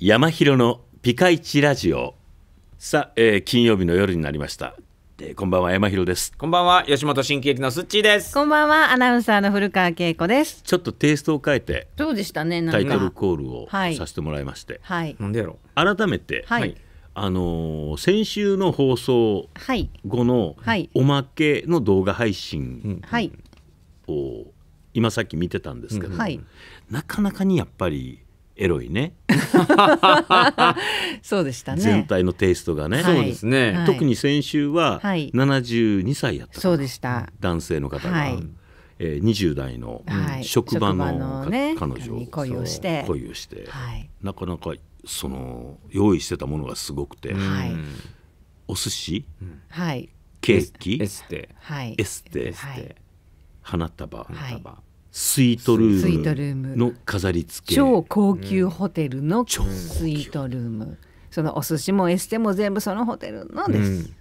山広のピカイチラジオさあ、えー、金曜日の夜になりましたでこんばんは山広ですこんばんは吉本新喜劇のすっちーですこんばんはアナウンサーの古川恵子ですちょっとテイストを変えてそうでしたねタイトルコールをさせてもらいまして、はい、なんでやろ改めて、はい、あのー、先週の放送後のおまけの動画配信を今さっき見てたんですけど、はい、なかなかにやっぱりエロいね そうでしたね全体のテイストがね、そうですね特に先週は七十二歳やった、そうでした男性の方が、はえ二十代の職場の,、彼女に恋をして恋をして、はい、なかなかその用意してたものがすごくて、はい、お寿司、はい、ケーキエステエステ,、はい、花束花束、スイートルームの飾り付け超高級ホテルのスイートルーム、そのお寿司もエステも全部そのホテルのです、うん、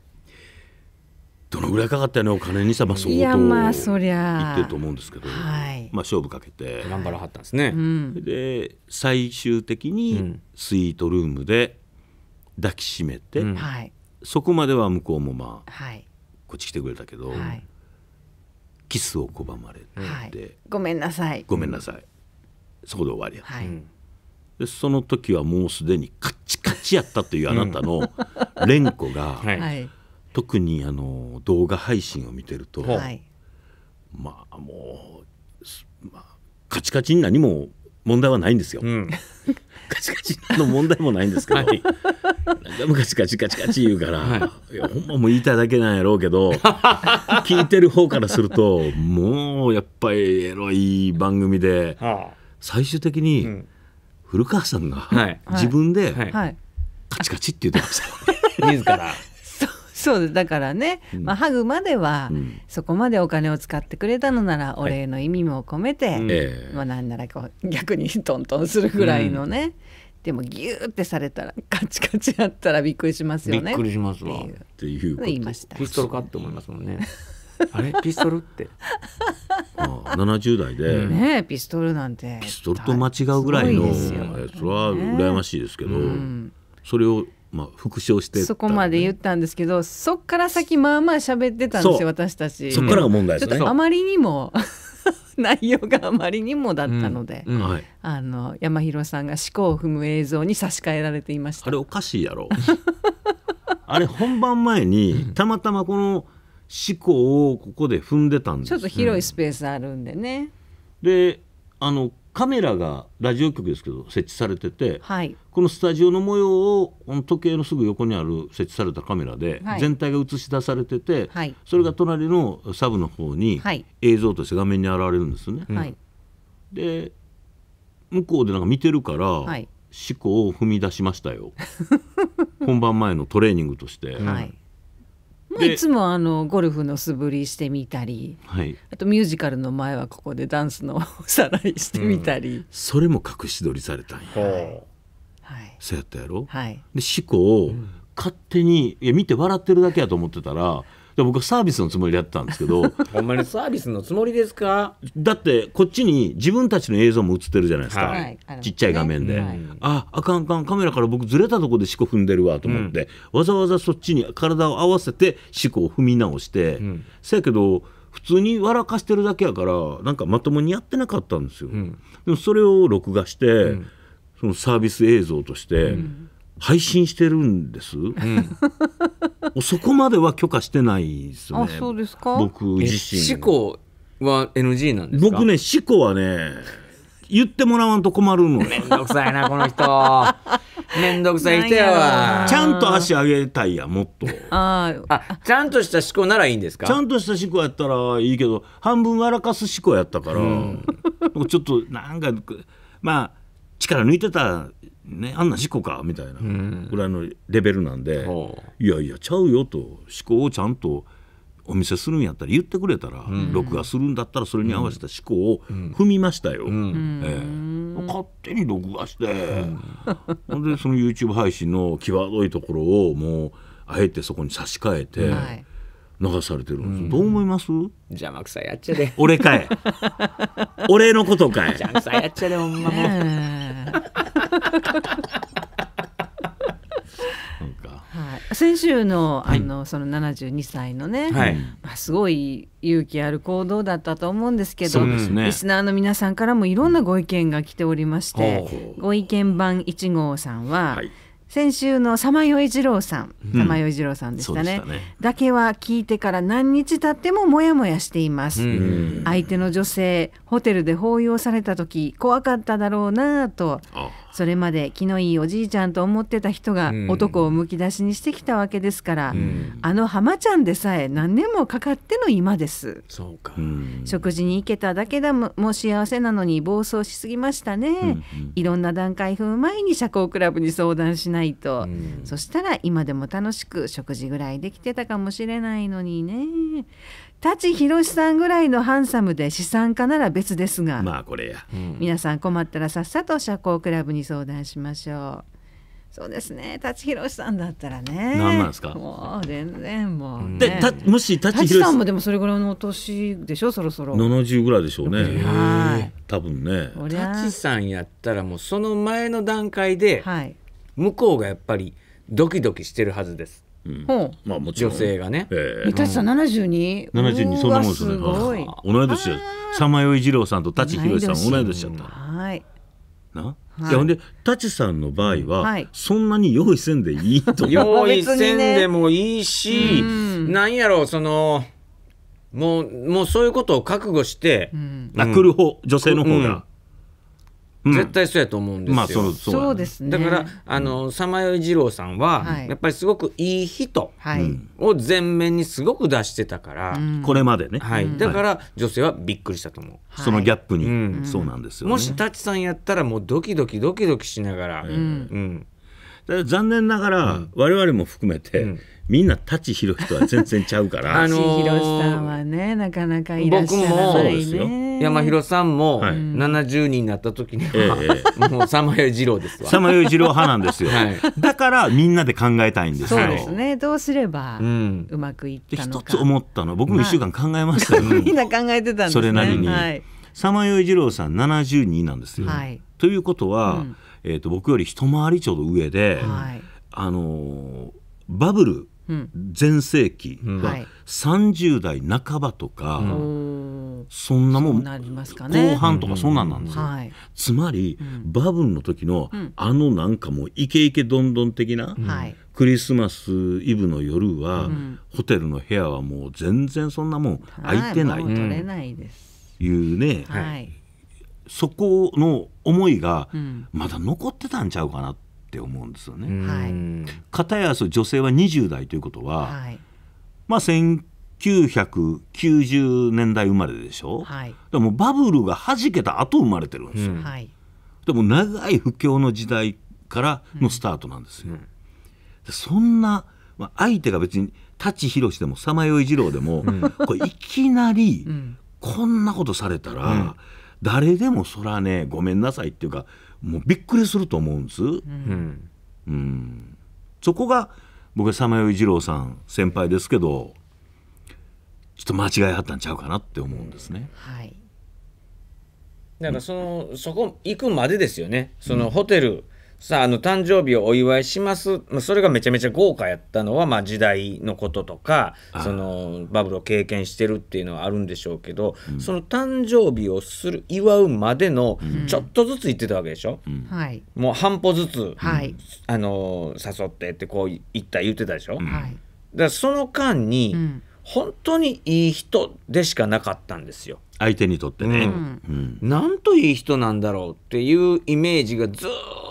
どのぐらいかかったよねお金にさまあ相当いやまあそりゃ言ってると思うんですけど、はい、まあ勝負かけて頑張らはったんですね、うん、で最終的にスイートルームで抱きしめて、うん、そこまでは向こうもまあ、はい、こっち来てくれたけど、はいキスを拒まれて、はい、ごめんなさいごめんなさいそこで終わりや、はい、でその時はもうすでにカッチカチやったというあなたの蓮 子が、はい、特にあの動画配信を見てると、はい、まあもう、まあ、カチカチに何も問題はないんですよ。うん、カチカチの問題もないんですけど、はい、なんかカチカチカチカチ言うから、はい、いやほんまもう言いたいだけなんやろうけど 聞いてる方からするともうやっぱりエロい番組で、はあ、最終的に古川さんが自分で、カチカチって言ってました。自らそうだからね、うん、まあ、ハグまでは、うん、そこまでお金を使ってくれたのなら、お礼の意味も込めて、はい、まあ、なんならこう逆にトントンするぐらいのね、でもギューってされたらカチカチやったらびっくりしますよね。びっくりしますわっていう言いました。ピストルかって思いますもんね。あれピストルって。ああ70代で。ねピストルなんて。ピストルと間違うぐらいのそれは羨ましいですけど、うん、それをまあ、復唱して、ね、そこまで言ったんですけどそっから先まあまあ喋ってたんですよ私たちそっからが問題ですねあまりにも 内容があまりにもだったので、うんうんはい、あの山広さんが思考を踏む映像に差し替えられていましたあれおかしいやろ あれ本番前にたまたまこの思考をここで踏んでたんですちょっと広いスペースあるんでね、うん、であのカメラがラジオ局ですけど設置されてて、はい、このスタジオの模様を時計のすぐ横にある設置されたカメラで全体が映し出されてて、はい、それが隣のサブの方に映像として画面に現れるんですね。はい、で向こうでなんか見てるから、思考を踏み出しましたよ 本番前のトレーニングとして。いつもあのゴルフの素振りしてみたり、はい、あとミュージカルの前はここでダンスのおさらいしてみたり、うん、それも隠し撮りされたんや、はい、そうやったやろ、はい、で思考を勝手にいや見て笑ってるだけやと思ってたらで僕はサービスのつもりでやったんですけど ほんまにサービスのつもりですかだってこっちに自分たちの映像も映ってるじゃないですか、はい、ちっちゃい画面で、はい、ああかんあかんカメラから僕ずれたとこで四股踏んでるわと思って、うん、わざわざそっちに体を合わせて四股を踏み直して、うん、せやけど普通に笑かしてるだけやからなんかまともにやってなかったんですよ、うん、でもそれを録画して、そのサービス映像として、うん配信してるんです、うん、そこまでは許可してないですねあそうですか僕自身思考は NG なんです僕ね思考はね言ってもらわんと困るのめんどくさいなこの人 めんどくさい人やわちゃんと足上げたいやもっとあちゃんとした思考ならいいんですかちゃんとした思考やったらいいけど半分笑かす思考やったから、うん、ちょっとなんかまあ力抜いてたね、あんな事故かみたいなぐらいのレベルなんで、いやいやちゃうよと思考をちゃんとお見せするんやったら言ってくれたら、録画するんだったらそれに合わせた思考を踏みましたよ、えー、勝手に録画して、ほんでその YouTube 配信の際どいところをもうあえてそこに差し替えて。はい流されてるんです、うん、どう思います邪魔くさいやっちゃで俺かい 俺のことかい邪魔くさいやっちゃでほんまもうはい、先週のあの、はい、その72歳のね、はい、まあ、すごい勇気ある行動だったと思うんですけど、ね、リスナーの皆さんからもいろんなご意見が来ておりまして、うん、ご意見版1号さんは「はい先週のさまよい一郎さんさまよい一郎さんでしたねうんたね、だけは聞いてから何日経ってもモヤモヤしています、うん、相手の女性ホテルで抱擁された時怖かっただろうなとそれまで気のいいおじいちゃんと思ってた人が男をむき出しにしてきたわけですから、うん、あの浜ちゃんでさえ何年もかかっての今ですそうか、食事に行けただけでもも幸せなのに暴走しすぎましたね、うんうん、いろんな段階踏む前に社交クラブに相談しないと、うん、そしたら今でも楽しく食事ぐらいできてたかもしれないのにね舘ひろしさんぐらいのハンサムで資産家なら別ですがまあこれや、うん、皆さん困ったらさっさと社交クラブに相談しましょう。そうですね、舘ひろしさんだったらね。何んなんですか。もう全然もう、ね、で、た、もし舘ひろしさんもでもそれぐらいの年でしょ、そろそろ。七十ぐらいでしょうね。はい。多分ね。舘さんやったら、もうその前の段階で。はい。向こうがやっぱり。ドキドキしてるはずです。まあもちろん女性がね三田さん七十二七十二そんなもんですね同い年さまよい二郎さんと舘ひろしさん同い年だったはいなはい、いやほんで舘さんの場合は、そんなに用意せんでいいと 用意せんでもいいし、ん、なんやろうそのもうもうそういうことを覚悟して、うん、来る方女性の方が、絶対そうやと思うんですよ。まあ、そうそうですね。だからあのさまよい二郎さんは、やっぱりすごくいい人を前面にすごく出してたから、これまでね。はい。だから女性はびっくりしたと思う。そのギャップに、そうなんですよ、もしタチさんやったらもうドキドキドキドキしながら、うん。残念ながら、我々も含めて、みんな舘ひろしとは全然ちゃうから。あのひろしさんはね、なかなかいらっしゃらない、ね、山広さんも70人になった時には、もうさまよい二郎ですわ。さまよい二郎派なんですよ、はい。だからみんなで考えたいんですよ。そうですね。どうすればうまくいった一つ思ったの、僕も一週間考えましたよ、まあ、みんな考えてたんですね。それなりに。さまよい二郎さん70人なんですよ。はいということは、えー、と僕より一回りちょうど上で、あのバブル全盛期は30代半ばとか、そんなもん、後半とかそんなんなんですよ、つまり、バブルの時の、あのなんかもうイケイケどんどん的な、クリスマスイブの夜は、ホテルの部屋はもう全然そんなもん空いてない,、い、というね、そこの思いがまだ残ってたんちゃうかなって思うんですよね。はい、片や女性は20代ということは、はい、まあ1990年代生まれでしょ、はい、でもバブルがはじけた後生まれてるんですよ、うんでも長い不況の時代からのスタートなんですよ、うん、そんな、まあ、相手が別に舘ひろしでもさまよい二郎でも、うん、こいきなりこんなことされたら、誰でもそらねごめんなさいっていうかもうびっくりすると思うんです、うん、うん、そこが僕はよい二郎さん先輩ですけどちょっと間違いあったんちゃうかなって思うんですね。はいだからその、うん、そこ行くまでですよねその、ホテルさあ、あの、誕生日をお祝いします。まあ、それがめちゃめちゃ豪華やったのは、まあ、時代のこととか、その、バブルを経験してるっていうのはあるんでしょうけど、うん、その誕生日をする、祝うまでの、ちょっとずつ言ってたわけでしょ。うん、もう半歩ずつ、はい、あの、誘ってってこう言った言ってたでしょ。はい、だその間に、うん本当にいい人でしかなかったんですよ。相手にとってね、うんうん、なんといい人なんだろうっていうイメージがず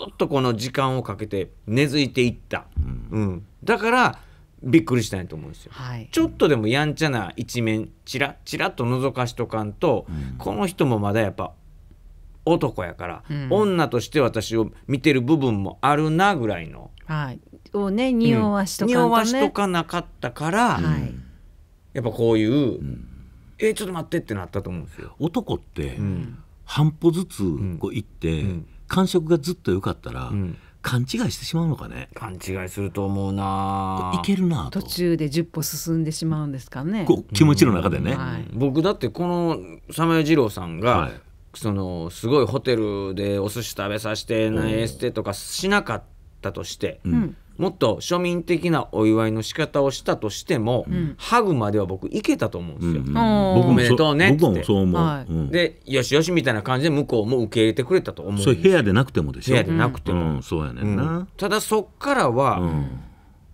っとこの時間をかけて根付いていった、うん、うん、だからびっくりしたいと思うんですよ、はい、ちょっとでもやんちゃな一面チラッチラッと覗かしとかんと、この人もまだやっぱ男やから、女として私を見てる部分もあるなぐらいの、はい、をね匂わしとか、ね、匂わしとかなかったから、はいやっぱこういう、うん、えー、ちょっと待ってってなったと思うんですよ男って、うん、半歩ずつこう行って、うん、感触がずっと良かったら、勘違いしてしまうのかね勘違いすると思うないけるな途中で十歩進んでしまうんですかねこう気持ちの中でね、はい、僕だってこの s a m 郎さんが、はい、そのすごいホテルでお寿司食べさせてなエステとかしなかったとして、うんもっと庶民的なお祝いの仕方をしたとしても、うん、ハグまでは僕いけたと思うんですよ。僕、うん、うね僕もそう思う、はい、でよしよしみたいな感じで向こうも受け入れてくれたと思うそれ部屋でなくてもでしょ部屋でなくても、そうやねんな、ただそっからは、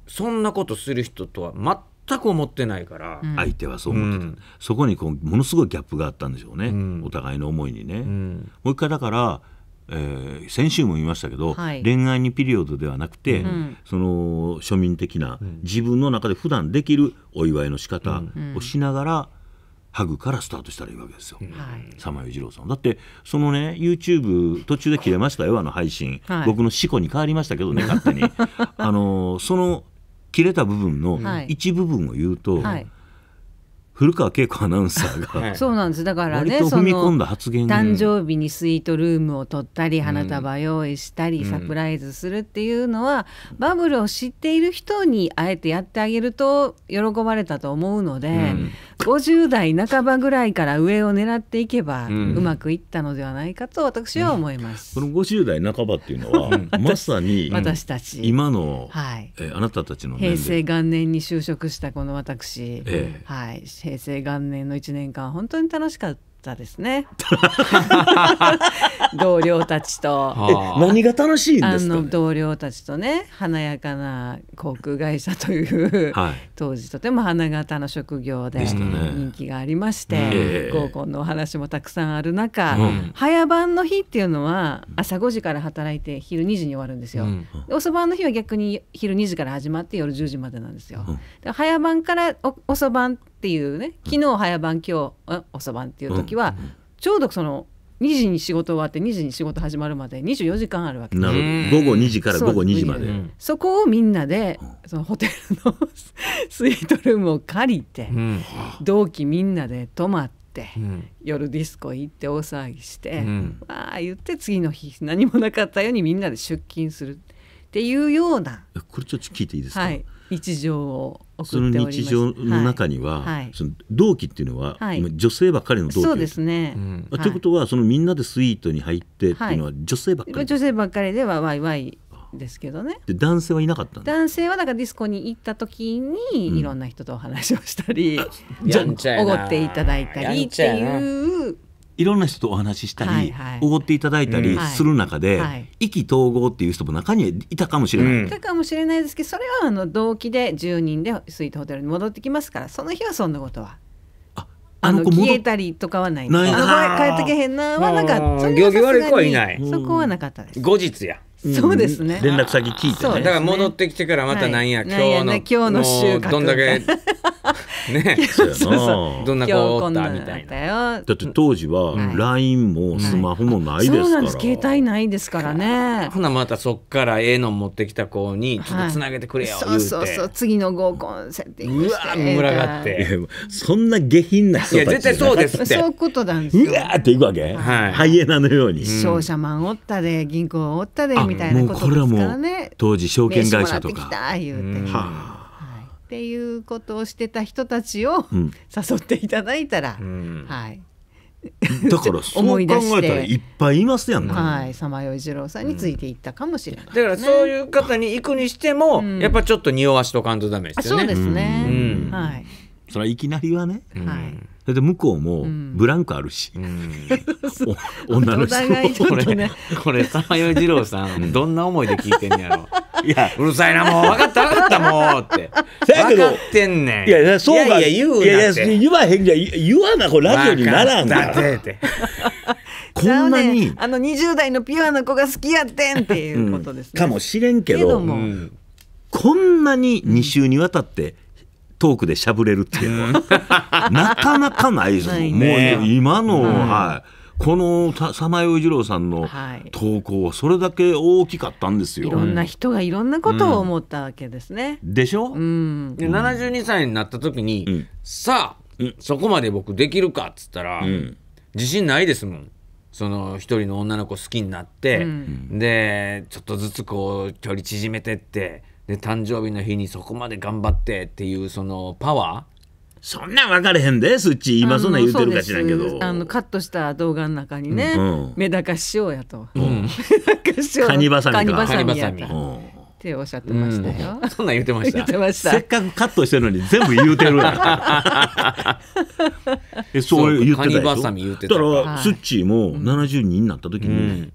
そんなことする人とは全く思ってないから、うん、相手はそう思ってた、うん、そこにこうものすごいギャップがあったんでしょうね、うん、お互いの思いにね、もう一回だからえー、先週も言いましたけど、はい、恋愛にピリオドではなくて、うん、その庶民的な、うん、自分の中で普段できるお祝いの仕方をしながら、うん、ハグからスタートしたらいいわけですよ、玉、は、代、い、郎さんだってそのね YouTube 途中で切れましたよあの配信、はい、僕の思考に変わりましたけどね勝手にあのその切れた部分の一部分を言うと、はい古川恵子アナウンサーがはい、そうなんですだからね踏み込んだ発言誕生日にスイートルームを取ったり花束用意したり、うん、サプライズするっていうのは、うん、バブルを知っている人にあえてやってあげると喜ばれたと思うので、うん、50代半ばぐらいから上を狙っていけば、うまくいったのではないかと私は思います、うん、この50代半ばっていうのは まさに 私たち今の、はいえあなたたちの平成元年に就職したこの私、えー、はい、平成元年の1年間本当に楽しかったたですね 同僚たちと何が楽しいんですか、ね、同僚たちとね華やかな航空会社という、はい、当時とても花形の職業で人気がありまして、合コンのお話もたくさんある中、うん、早晩の日っていうのは朝5時から働いて昼2時に終わるんですよ、うん、遅番の日は逆に昼2時から始まって夜10時までなんですよ、うん、早晩から遅番っていうね昨日早晩今日遅番っていう時は、ちょうどその2時に仕事終わって2時に仕事始まるまで24時間あるわけなる午後2時から午後2時までそこをみんなでそのホテルの スイートルームを借りて、うん、同期みんなで泊まって、夜ディスコ行って大騒ぎして、うん、わあ言って次の日何もなかったようにみんなで出勤するっていうようなこれちょっと聞いていいですか、はい、一条をその日常の中には、はい、その同期っていうのは、はい、女性ばっかりの同期そうですね。ということは、そのみんなでスイートに入ってっていうのは女性ばっかり、女性ばっかりではワイワイですけどね。で男性はいなかった男性はだからディスコに行った時にいろんな人とお話をしたり、うん、じゃおごっていただいたりっていう。いろんな人とお話ししたり、おごっていただいたりする中で、意気投合っていう人も中にいたかもしれない。いたかもしれないですけど、それはあの同期で10人でスイートホテルに戻ってきますから、その日はそんなことは。あの消えたりとかはない。ないあ帰ってけへんなはなんか、行儀悪い子はいない。そこはなかったです。後日や。そうですね。連絡先聞いて、だから戻ってきてからまたなんや、今日の今日の週どんだけね そうそうそうどんな子おったみたいなだって当時は LINE もスマホもないですから、携帯ないですからね ほなまたそっからええの持ってきた子にちょっとつなげてくれよ、そうそうそう次の合コンセッティングうわ群がってそんな下品な人いや絶対そうですそういうことなんですうわっていくわけ、ハイエナのように商社マンおったで銀行おったでみたいなことですからね当時証券会社とか。あっていうことをしてた人たちを誘っていただいたら、うん、はい。だからそう考えたらいっぱいいますやんか、はい、さま様代二郎さんについていったかもしれない、ねだからそういう方に行くにしても、うん、やっぱちょっと匂わしとかんとダメですよねそうですね、はいそれはいきなりはね、はいて向こうもブランクあるし、女の人 これ,、これ玉代二郎さん、どんな思いで聞いてんやろ いやうるさいなもう分かった分かったもうって分かってんねんいやそうかいや言うなっていや言わへんじゃ言わなこれラジオにならんからってこんなに、あの20代のピュアな子が好きやってんっていうことですね、かもしれんけどこんなに2週にわたって、トークでしゃぶれるっていうのは、なかなかないですもね、もう今の、はい、このさまよい二郎さんの投稿はそれだけ大きかったんですよ、い、ろんな人がいろんなことを思ったわけですね、でしょ、うん、で72歳になった時に、うん、さあ、うん、そこまで僕できるかっつったら、うん、自信ないですもんその一人の女の子好きになって、うん、でちょっとずつこう距離縮めてってで誕生日の日にそこまで頑張ってっていうそのパワーそんなん分かれへんで、すっち、今そんなん言うてるかしらんけど。あのカットした動画の中にね、メダカ師匠やと。メダカ師匠。ニバサミカニバサミやっておっしゃってましたよ。そんなん言ってました。せっかくカットしてるのに全部言うてるやん。え、そう言ってたでしょ。カニバサミ言うてた。だから、すっちも72になった時に。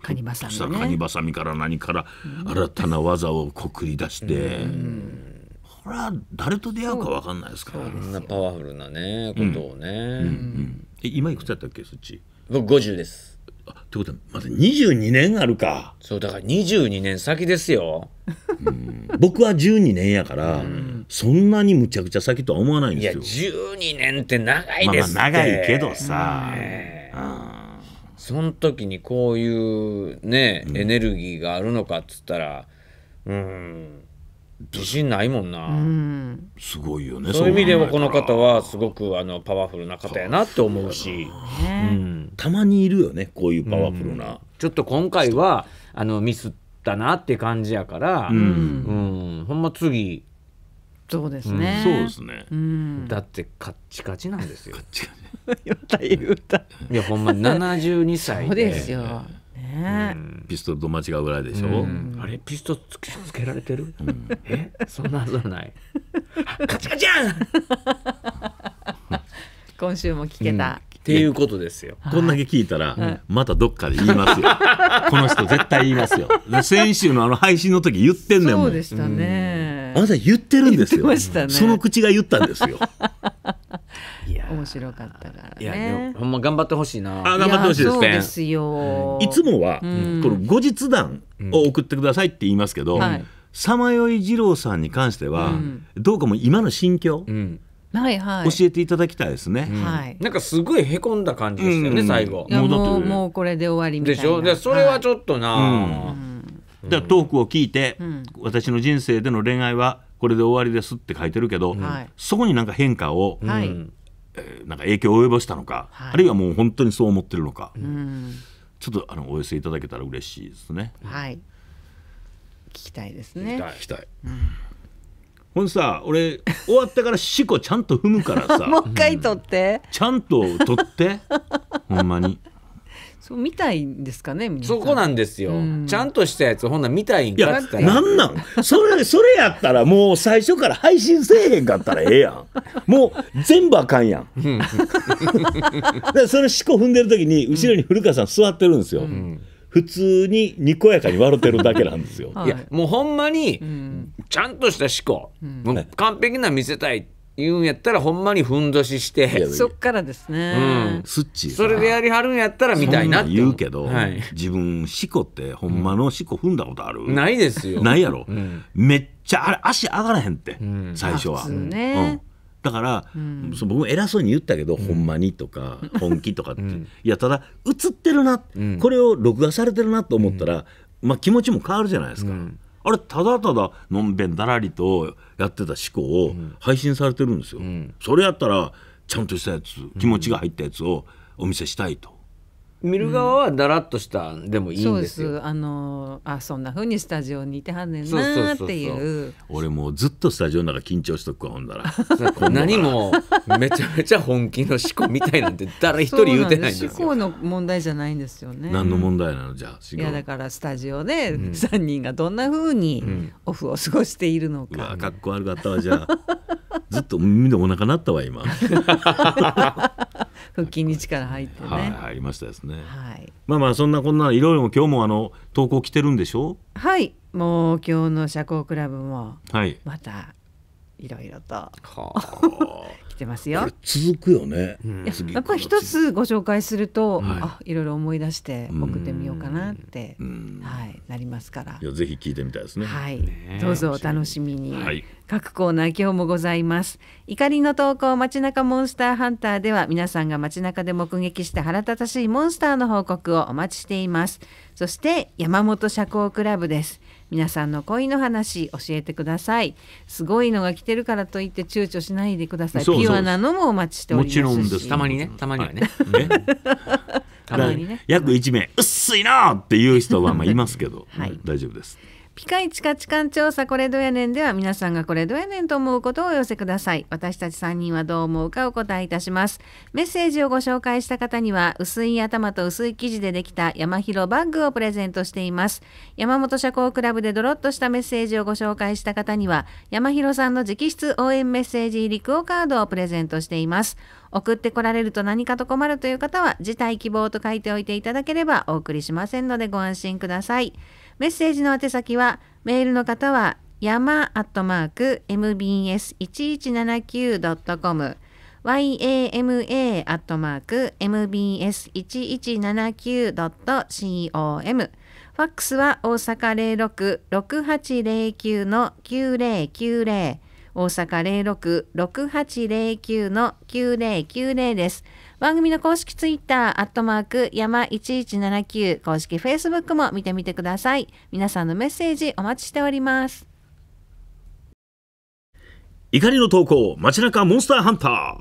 カニバサミ、ね、カニバサミから何から新たな技をこくり出して、これは誰と出会うか分かんないですからこんなパワフルなねことをね、うんうんえ今いくつだったっけそっち僕50ですってことはまだ22年あるかそうだから22年先ですよ、僕は12年やから、うん、そんなにむちゃくちゃ先とは思わないんですよいや12年って長いですってまあ長いけどさ、うん、ね、ああその時にこういうね、エネルギーがあるのかっつったら、うん、自信ないもんな、うん、すごいよねそういう意味でもこの方はすごくあのパワフルな方やなって思うし、うん、たまにいるよねこういうパワフルな、うん、ちょっと今回はあのミスったなって感じやから、うん、ほんま次そうですね、そうですね、だってカッチカチなんですよカッチカチ いやほんま72歳そうですよ、ねピストルと間違うぐらいでしょ、うあれピストルつけられてる、うん、えそんなはずはない カチカチャン 今週も聞けた、っていうことですよ。こんだけ聞いたら、またどっかで言いますよ。この人絶対言いますよ。先週のあの配信の時言ってんねんもん。そうでしたね。あなた言ってるんですよ。その口が言ったんですよ。面白かったからねいやほんま頑張ってほしいなあ頑張ってほしいですねですよ、いつもは、この後日談を送ってくださいって言いますけど、さまよい二郎さんに関しては、どうかも今の心境、はいはい、教えていただきたいですね、はい、なんかすごいへこんだ感じですよね、最後もうもうこれで終わりみたいなでしょでそれはちょっとな、だトークを聞いて、私の人生での恋愛はこれで終わりですって書いてるけど、そこになんか変化をなんか影響を及ぼしたのか、はい、あるいはもう本当にそう思ってるのか、うん、ちょっとあのお寄せいただけたら嬉しいですね。はい、聞きたいですね。聞きたい。うんほんさ俺終わったからしこちゃんと踏むからさ もう一回取って、うん、ちゃんと取ってほんまにそう見たいんですかねそこなんですよ、うん、ちゃんとしたやつほんな見たいんかっったらなんなんそれそれやったらもう最初から配信せえへんかったらええやんもう全部あかんやんそれしこ踏んでる時に後ろに古川さん座ってるんですよ、うん普通ににこやかに笑ってるだけなんですよ。はい、いやもうほんまにちゃんとした思考、うん、完璧な見せたいっ言うんやったらほんまにふんどししてそっからですね、うん、スッチそれでやりはるんやったらみたいなって言うけど、はい、自分しこってほんまのしこ踏んだことある、ないですよないやろ、うめっちゃあれ足上がらへんって、最初は、ね、だから、うん、そ僕偉そうに言ったけど、ほんまにとか本気とかって、いやただ映ってるな、これを録画されてるなと思ったら、まあ、気持ちも変わるじゃないですか。あれただただのんべんだらりとやってた思考を配信されてるんですよ、うん、それやったらちゃんとしたやつ気持ちが入ったやつをお見せしたいと見る側はだらっとしたでもいいんですよ、うん、そうですあのあそんなふうにスタジオにいてはんねんなっていう俺もうずっとスタジオなら緊張しとくわほんだら何もめちゃめちゃ本気の思考みたいなんて誰一人言うてないんですよ思考の問題じゃないんですよね何の問題なのじゃあいやだからスタジオで3人がどんなふうにオフを過ごしているのか、うん、かっこ悪かったわじゃあずっとみんなお腹なったわ今 腹筋に力入ってね、はい、りましたですね、はい、まあまあそんなこんないろいろ今日もあの投稿来てるんでしょはいもう今日の社交クラブもまたいろいろと、はしてますよ。続くよね。うん、やっぱり一つご紹介すると、はい、あいろいろ思い出して送ってみようかなって、はいなりますから。いやぜひ聞いてみたいですね。はい、どうぞお楽しみに。はい、各コーナー今日もございます。怒りの投稿街中モンスターハンターでは皆さんが街中で目撃した腹立たしいモンスターの報告をお待ちしています。そして山本社交クラブです。皆さんの恋の話教えてくださいすごいのが来てるからといって躊躇しないでくださいピュアなのもお待ちしておりますもちろんですたまにねたまにはね、ね たまにね約1名薄いなっていう人はまあいますけど、はい、大丈夫ですピカイチ価値観調査これどやねんでは皆さんがこれどやねんと思うことをお寄せください。私たち3人はどう思うかお答えいたします。メッセージをご紹介した方には薄い頭と薄い生地でできた山広バッグをプレゼントしています。山本社交クラブでドロッとしたメッセージをご紹介した方には山広さんの直筆応援メッセージ入りクオカードをプレゼントしています。送ってこられると何かと困るという方は辞退希望と書いておいていただければお送りしませんのでご安心ください。メッセージの宛先はメールの方は山アットマーク mbs1179.com yama アットマーク mbs1179.com ファックスは大阪066809の9090大阪066809の9090です。番組の公式ツイッター、アットマーク、山1179、公式フェイスブックも見てみてください。皆さんのメッセージお待ちしております。怒りの投稿、街中モンスターハンター。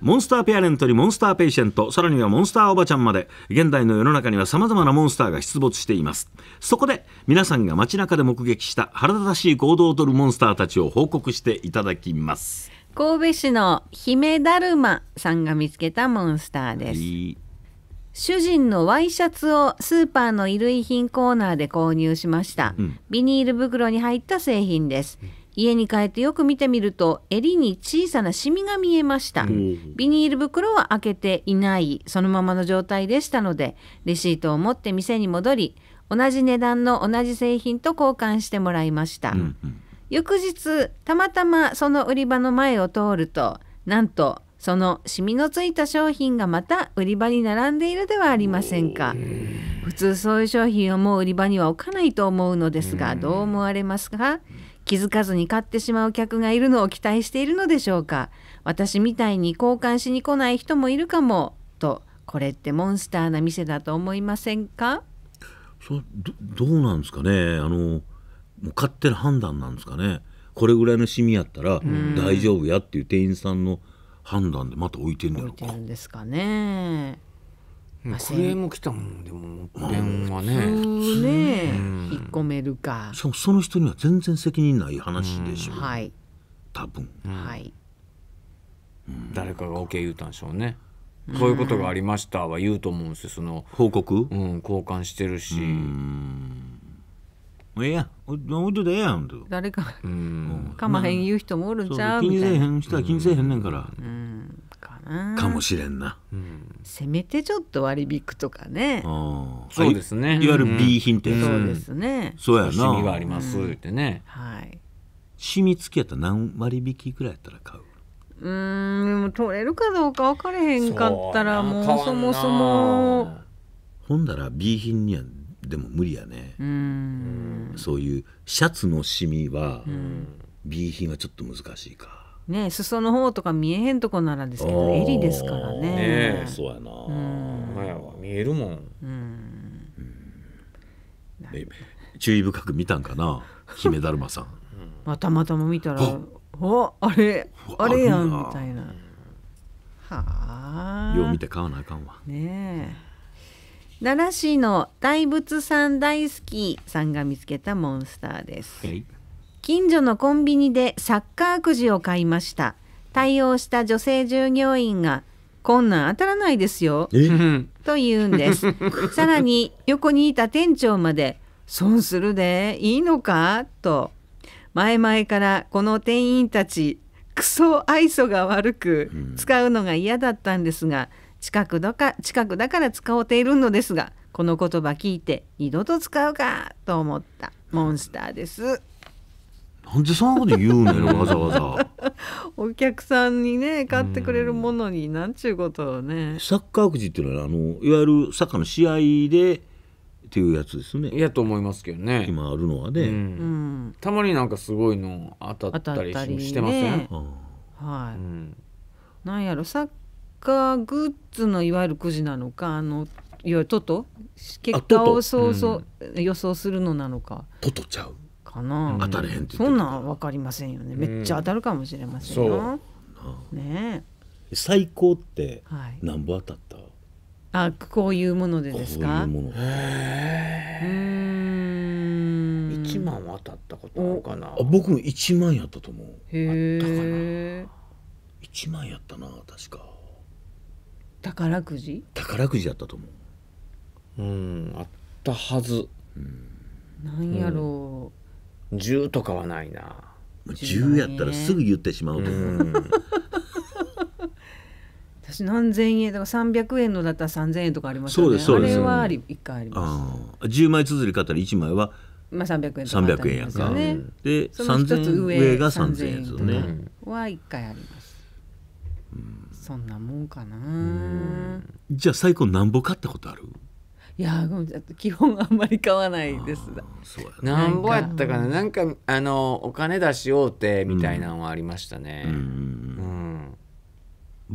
モンスターペアレントにモンスターペイシェント、さらにはモンスターおばちゃんまで、現代の世の中にはさまざまなモンスターが出没しています。そこで、皆さんが街中で目撃した腹立たしい行動をとるモンスターたちを報告していただきます。神戸市の姫だるまさんが見つけたモンスターです、はい、主人のワイシャツをスーパーの衣類品コーナーで購入しました、うん、ビニール袋に入った製品です、うん家に帰ってよく見てみると襟に小さなシミが見えましたビニール袋は開けていないそのままの状態でしたのでレシートを持って店に戻り同じ値段の同じ製品と交換してもらいました、うんうん翌日たまたまその売り場の前を通るとなんとそのシミのついた商品がまた売り場に並んでいるではありませんか普通そういう商品をもう売り場には置かないと思うのですがどう思われますか気づかずに買ってしまう客がいるのを期待しているのでしょうか私みたいに交換しに来ない人もいるかもとこれってモンスターな店だと思いませんかそどどうなんですかねあのもう勝手な判断なんですかねこれぐらいのシミやったら大丈夫やっていう店員さんの判断でまた置いてんだろうか。置いてるんですかねクレーム来たもんでも電話ね普通ね、引っ込めるかしかもその人には全然責任ない話でしょう、はい多分、はい誰かが OK 言うたんでしょうねこういうことがありましたは言うと思うんですよその報告、うん、交換してるしうんええやんどうでええやんと誰かうんかまへん言う人もおるんちゃう気みにせたえいへな。ん人は気にせえへんねんから、うんかな。かもしれんな、うんせめてちょっと割引とかね。ああそうですねいわゆる B 品ってやつ、そうですね。そうやな趣味があります言ってねはい。染み付きやったら何割引きぐらいやったら買ううんでも取れるかどうか分かれへんかったらもうそもそもほんだら B 品にはでも無理やねそういうシャツのシミは B 品はちょっと難しいか。ね、裾の方とか見えへんとこならですけど襟ですからねねそうやな、うん、見えるもん、うん注意深く見たんかな姫だるまさん、まあ、たまたま見たら「おあれあれやん」みたいなはあよう見て買わなあかんわねえ奈良市の大仏さん大好きさんが見つけたモンスターです、はい、近所のコンビニでサッカーくじを買いました対応した女性従業員がこんなん当たらないですよと言うんです さらに横にいた店長まで損するでいいのかと前々からこの店員たちクソ愛想が悪く使うのが嫌だったんですが、うん近くだか近くだから使おうているのですがこの言葉聞いて二度と使うかと思ったモンスターです。なんでそんなこと言うの わざわざお客さんにね買ってくれるものになんちゅうことをねサッカーくじっていうのはあのいわゆるサッカーの試合でっていうやつですねいやと思いますけどね今あるのはね、うん、たまになんかすごいの当たったりししてません、はい、うん、なんやろサッ果グッズのいわゆるくじなのかあのいわゆるトト結果をそうそう、うん、予想するのなのかトトちゃうかな当たれへんってそんなわかりませんよね、めっちゃ当たるかもしれませんよ、ね最高って何本当たった、はいあこういうものでですか。うううん一万当たったことあるかな。あ僕一万やったと思う。あったかな。一万やったな確か。宝くじ宝くじだったと思ううんあったはず、うん、なんやろう、うん、10とかはないな10やったらすぐ言ってしまうと思う、私何千円だから300円のだったら3 0円とかあります、ね、そうですそうですあれはあり1回あります10枚綴り買ったら1枚はまあ、300円とか、0円やんか、でその1上が3000円ですよね、は1回あります、うんそんなもんかなじゃあ最高なんぼ買ったことあるいや基本あんまり買わないですそうや、ね、なんぼやったかななんかあのお金出しようてみたいなのはありましたね、うん、うんうん、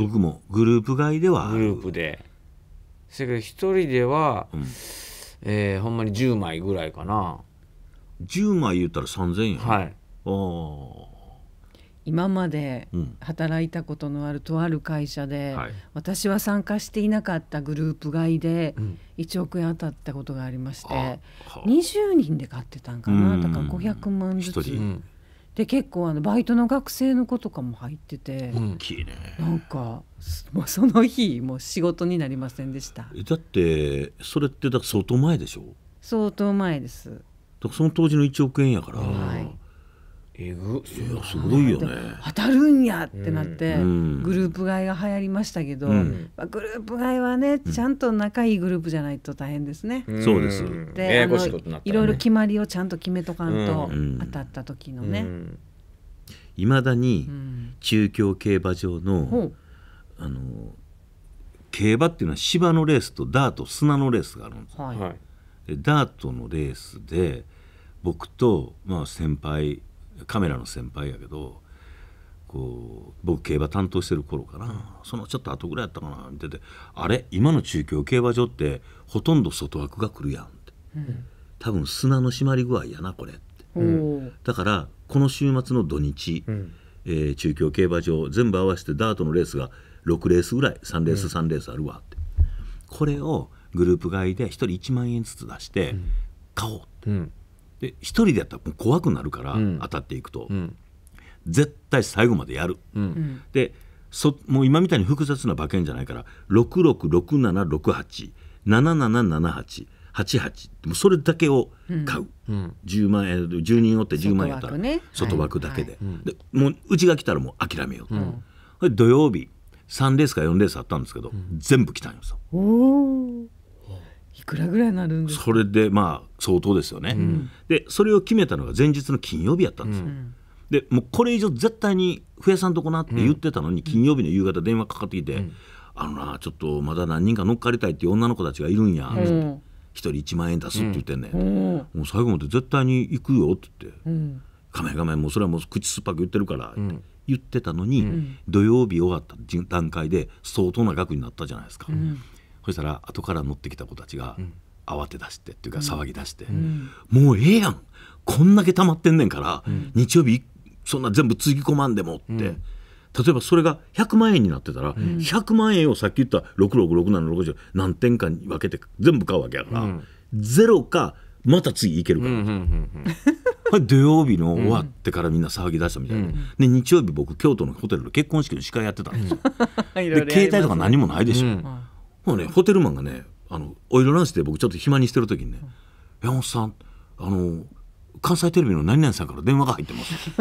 僕もグループ買いではグループでせやけど一人では、うん、えー、ほんまに10枚ぐらいかな10枚言ったら3000円はいああ今まで働いたことのあるとある会社で、私は参加していなかったグループ買いで1億円当たったことがありまして、うん、20人で買ってたんかな、だから500万ずつ。で結構あのバイトの学生の子とかも入ってて大きいねなんかもうその日もう仕事になりませんでしただってそれってだ相当前でしょ相当前ですだからその当時の1億円やから、はい、えぐすごいよね当たるんやってなって、うん、グループ買いが流行りましたけど、うん、まあ、グループ買いはねちゃんと仲いいグループじゃないと大変ですね。うん、そうですで、ね、いろいろ決まりをちゃんと決めとかんと、当たった時のね。いまだに中京競馬場の,、あの競馬っていうのは芝のレースとダート砂のレースがあるんですはい、でダートのレースで僕と、まあ、先輩カメラの先輩やけどこう僕競馬担当してる頃かな、そのちょっと後ぐらいやったかな見てて「あれ今の中京競馬場ってほとんど外枠が来るやん」って、うん、多分砂の締まり具合やなこれ」って、うん、だからこの週末の土日、うん、えー、中京競馬場全部合わせてダートのレースが6レースぐらい3レース3レースあるわって、これをグループ買いで1人1万円ずつ出して買おうって。で一人でやったら怖くなるから、うん、当たっていくと、うん、絶対最後までやる、うん、でそもう今みたいに複雑な馬券じゃないから666768777888それだけを買う、うん、10万円10人おって10万円やったら外枠だけではいはい、でもううちが来たらもう諦めようと、土曜日3レースか4レースあったんですけど、全部来たんですよ。いくらぐらいなるんですかそれでまあ相当ですよね、うん、でそれを決めたのが前日の金曜日やったんですよ、うん、でもうこれ以上絶対に増やさんとこなって言ってたのに、金曜日の夕方電話かかってきて、あのなちょっとまだ何人か乗っかりたいっていう女の子たちがいるんや、うん、1人1万円出すって言ってんね、うん、もう最後まで絶対に行くよって言って、うん、かめがめもうそれはもう口酸っぱく言ってるからって。言ってたのに、うん、土曜日終わった段階で相当な額になったじゃないですか、そしたら後から乗ってきた子たちが慌て出してっていうか騒ぎ出して、もうええやんこんだけ溜まってんねんから、日曜日そんな全部つぎ込まんでもって。例えばそれが100万円になってたら、うん、100万円をさっき言った666760何点かに分けて全部買うわけやから、うん、ゼロかまた次いけるから、うん、うん、土曜日の終わってからみんな騒ぎ出したみたいな、うん、で日曜日僕京都のホテルで結婚式の司会やってたんですよ、で携帯とか何もないでしょ、もうねホテルマンがねあのお色直しで僕ちょっと暇にしてる時にね「山本さんあの関西テレビの何々さんから電話が入ってます」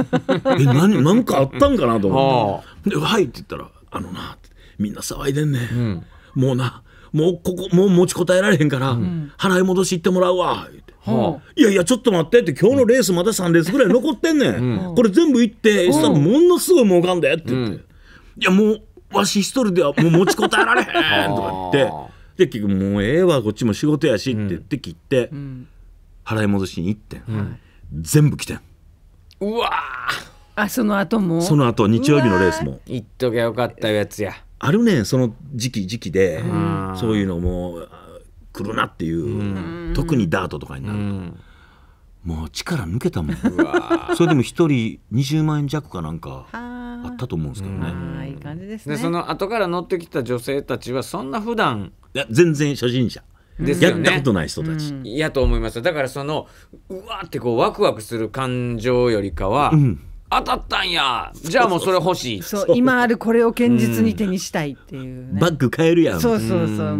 え何何かあったんかなと思って「ではい」って言ったら「あのなみんな騒いでんね、うん、もうなもうここもう持ちこたえられへんから、払い戻し行ってもらうわ」って。はあ、いやいやちょっと待ってって今日のレースまだ3レースぐらい残ってんねん、うん、これ全部行って、うん、ものすごい儲かんでって言って、うん、いやもうわし一人ではもう持ちこたえられへんとか言ってで結局もうええわこっちも仕事やしって言って切って、うん、払い戻しに行って、うん、全部来てんうわあその後もその後日曜日のレースも行っときゃよかったやつやあるねんその時期時期で、うん、そういうのも来るなっていう、特にダートとかになると。もう力抜けたもんそれでも一人20万円弱かなんかあったと思うんですけどねいい感じですねその後から乗ってきた女性たちはそんな普段いや全然初心者ね、やったことない人たち、うん、やと思いますだからそのうわってこうワクワクする感情よりかは、うん当たったんやじゃあもうそれ欲しいそう今あるこれを堅実に手にしたいっていうね、バッグ買えるやんそうそうそうう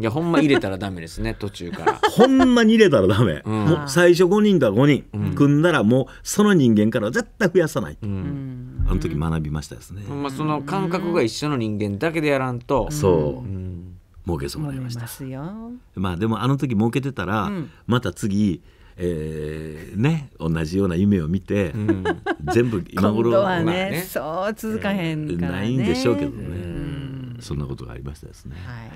いやほんま入れたらダメですね 途中からほんまに入れたらダメ、んもう最初5人だ5人、組んだらもうその人間から絶対増やさない、あの時学びましたですね、ほんまその感覚が一緒の人間だけでやらんとそう、儲けそうになりまし思いたますよまあでもあの時儲けてたら、また次えー、ね同じような夢を見て、うん、全部今頃はね、ね、そう続かへん、ね、ないんでしょうけどね、そんなことがありましたですね。はい、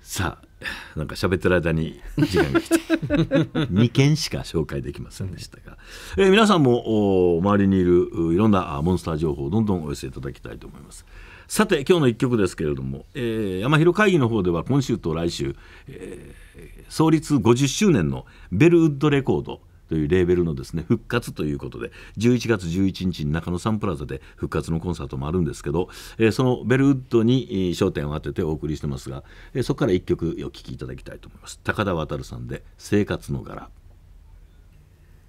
さあなんか喋ってる間に時間が来て2 件しか紹介できませんでしたが、えー、皆さんも周りにいるいろんなモンスター情報をどんどんお寄せいただきたいと思います。さて今日の一曲ですけれども、えー、山広会議の方では今週と来週、えー、創立50周年のベルウッドレコードというレーベルのですね復活ということで11月11日に中野サンプラザで復活のコンサートもあるんですけど、えー、そのベルウッドに焦点を当ててお送りしてますが、えー、そこから1曲お聴きいただきたいと思います高田渉さんで「生活の柄」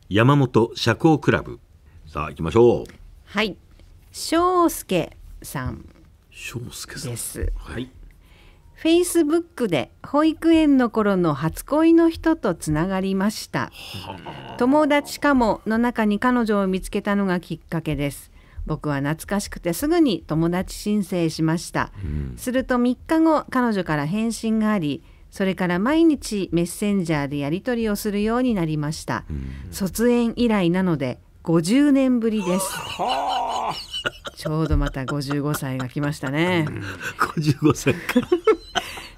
山本社交クラブさあ行きましょうはい章介さん章介さんですはいフェイスブックで保育園の頃の初恋の人とつながりました友達かもの中に彼女を見つけたのがきっかけです僕は懐かしくてすぐに友達申請しました、うん、すると3日後彼女から返信がありそれから毎日メッセンジャーでやり取りをするようになりました、うん、卒園以来なので50年ぶりですちょうどまた55歳が来ましたね55歳か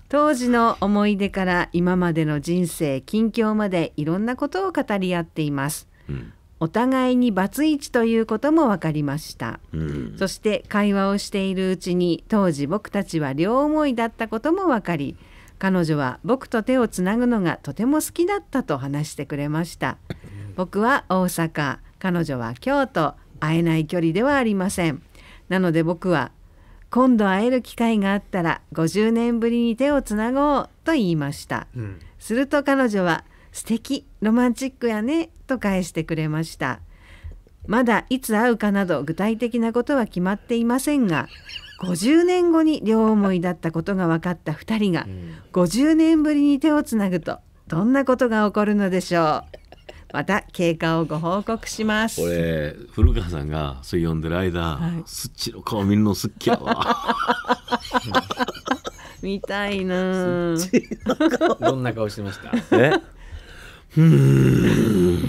当時の思い出から今までの人生近況までいろんなことを語り合っています、うん、お互いにバツイチということも分かりました、うん、そして会話をしているうちに当時僕たちは両思いだったことも分かり彼女は僕と手をつなぐのがとても好きだったと話してくれました僕は大阪彼女は京都会えない距離ではありませんなので僕は今度会える機会があったら50年ぶりに手をつなごうと言いました、うん、すると彼女は素敵ロマンチックやねと返してくれましたまだいつ会うかなど具体的なことは決まっていませんが50年後に両思いだったことが分かった2人が50年ぶりに手をつなぐとどんなことが起こるのでしょうまた経過をご報告しますこれ古川さんがそう呼んでる間、はい、すっちの顔見るの好きやわ 見たいなどんな顔してましたえうん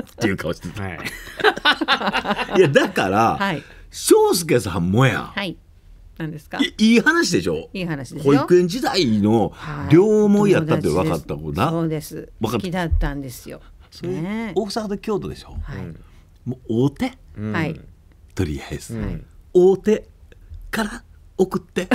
っていう顔してた、はい、いやだから、はい、さんもや、はい、なですかいい話でしょいい話保育園時代の両思いやったって分かったもんな、はい、そうです好きだったんですよそれ大阪と京都でしょ、はい、もう大手、はい、とりあえず、はい、大手から送って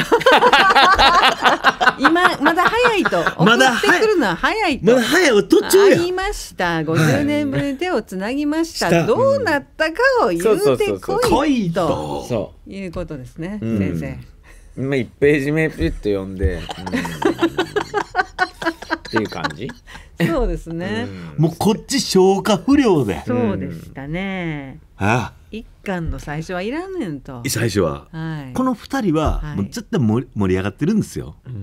今まだ早いと 送ってくるのは早いとまだ早い途中や会いました50年ぶり手をつなぎました、はい、どうなったかを言うてこいということですね、うん、先生、まあ、1ページ目ピュッと読んで、う んっていう感じ そうですね、うん、もうこっち消化不良でそうでしたね、うん、ああ一巻の最初はいらんねんと最初は、はい、この二人はもう絶対盛り上がってるんですよ、はい、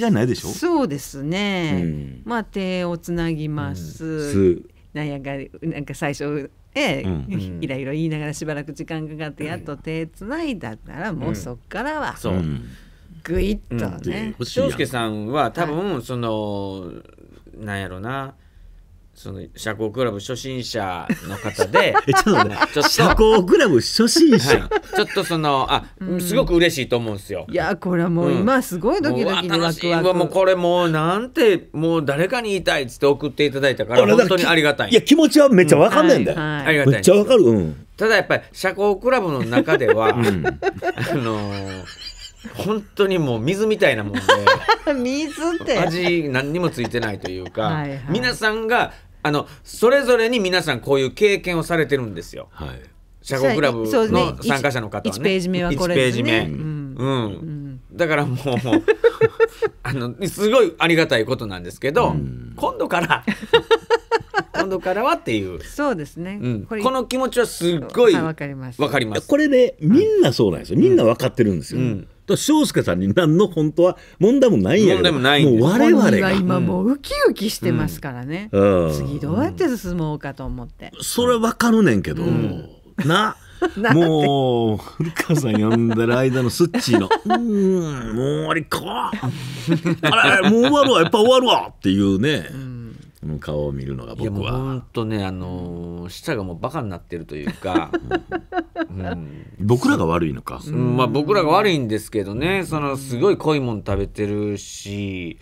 間違いないでしょそうですね、うん、まあ手をつなぎます、うん、なんやかなんか最初ええ、うん、いろいろ言いながらしばらく時間かかってやっと手つないだったらもうそっからは、そうん、グイッとね。翔、介さんは多分、はい、そのなんやろな。その社交クラブ初心者の方で ちょっとね社交クラブ初心者、はい、ちょっとそのあ、すごく嬉しいと思うんですよいやこれはもう今すごいドキドキでワクワクもうこれもうなんてもう誰かに言いたいっつって送っていただいたから本当にありがたいいや気持ちはめっちゃわかんないんだよ、ありがたいめっちゃわかる、うん、ただやっぱり社交クラブの中では、あのー本当にもう水みたいなもんで 水って味何にもついてないというかはい、皆さんがあのそれぞれに皆さんこういう経験をされてるんですよ。はい社交クラブの参加者の方はね、1, ページ目はこれですね、うん、うんだからもう あのすごいありがたいことなんですけど、うん、今度から 今度からはっていうそうですね、うん、ここの気持ちはすっごいわかりますかりますこれねみんなそうなんですよみんな分かってるんですよ、うん、翔介さんに何の本当は問題もないんやけどもう我々が今もうウキウキしてますからね、うん次どうやって進もうかと思って、それ分かるねんけど、うん、な もう古川さん呼んでる間のスッチーの「うんもう終わりか」あれ「もう終わるわやっぱ終わるわ」っていうね、顔を見るのが僕は。本当ね、あのー、下がもうバカになってるというか、うん、僕らが悪いのか、うんまあ、僕らが悪いんですけどねそのすごい濃いもん食べてるし、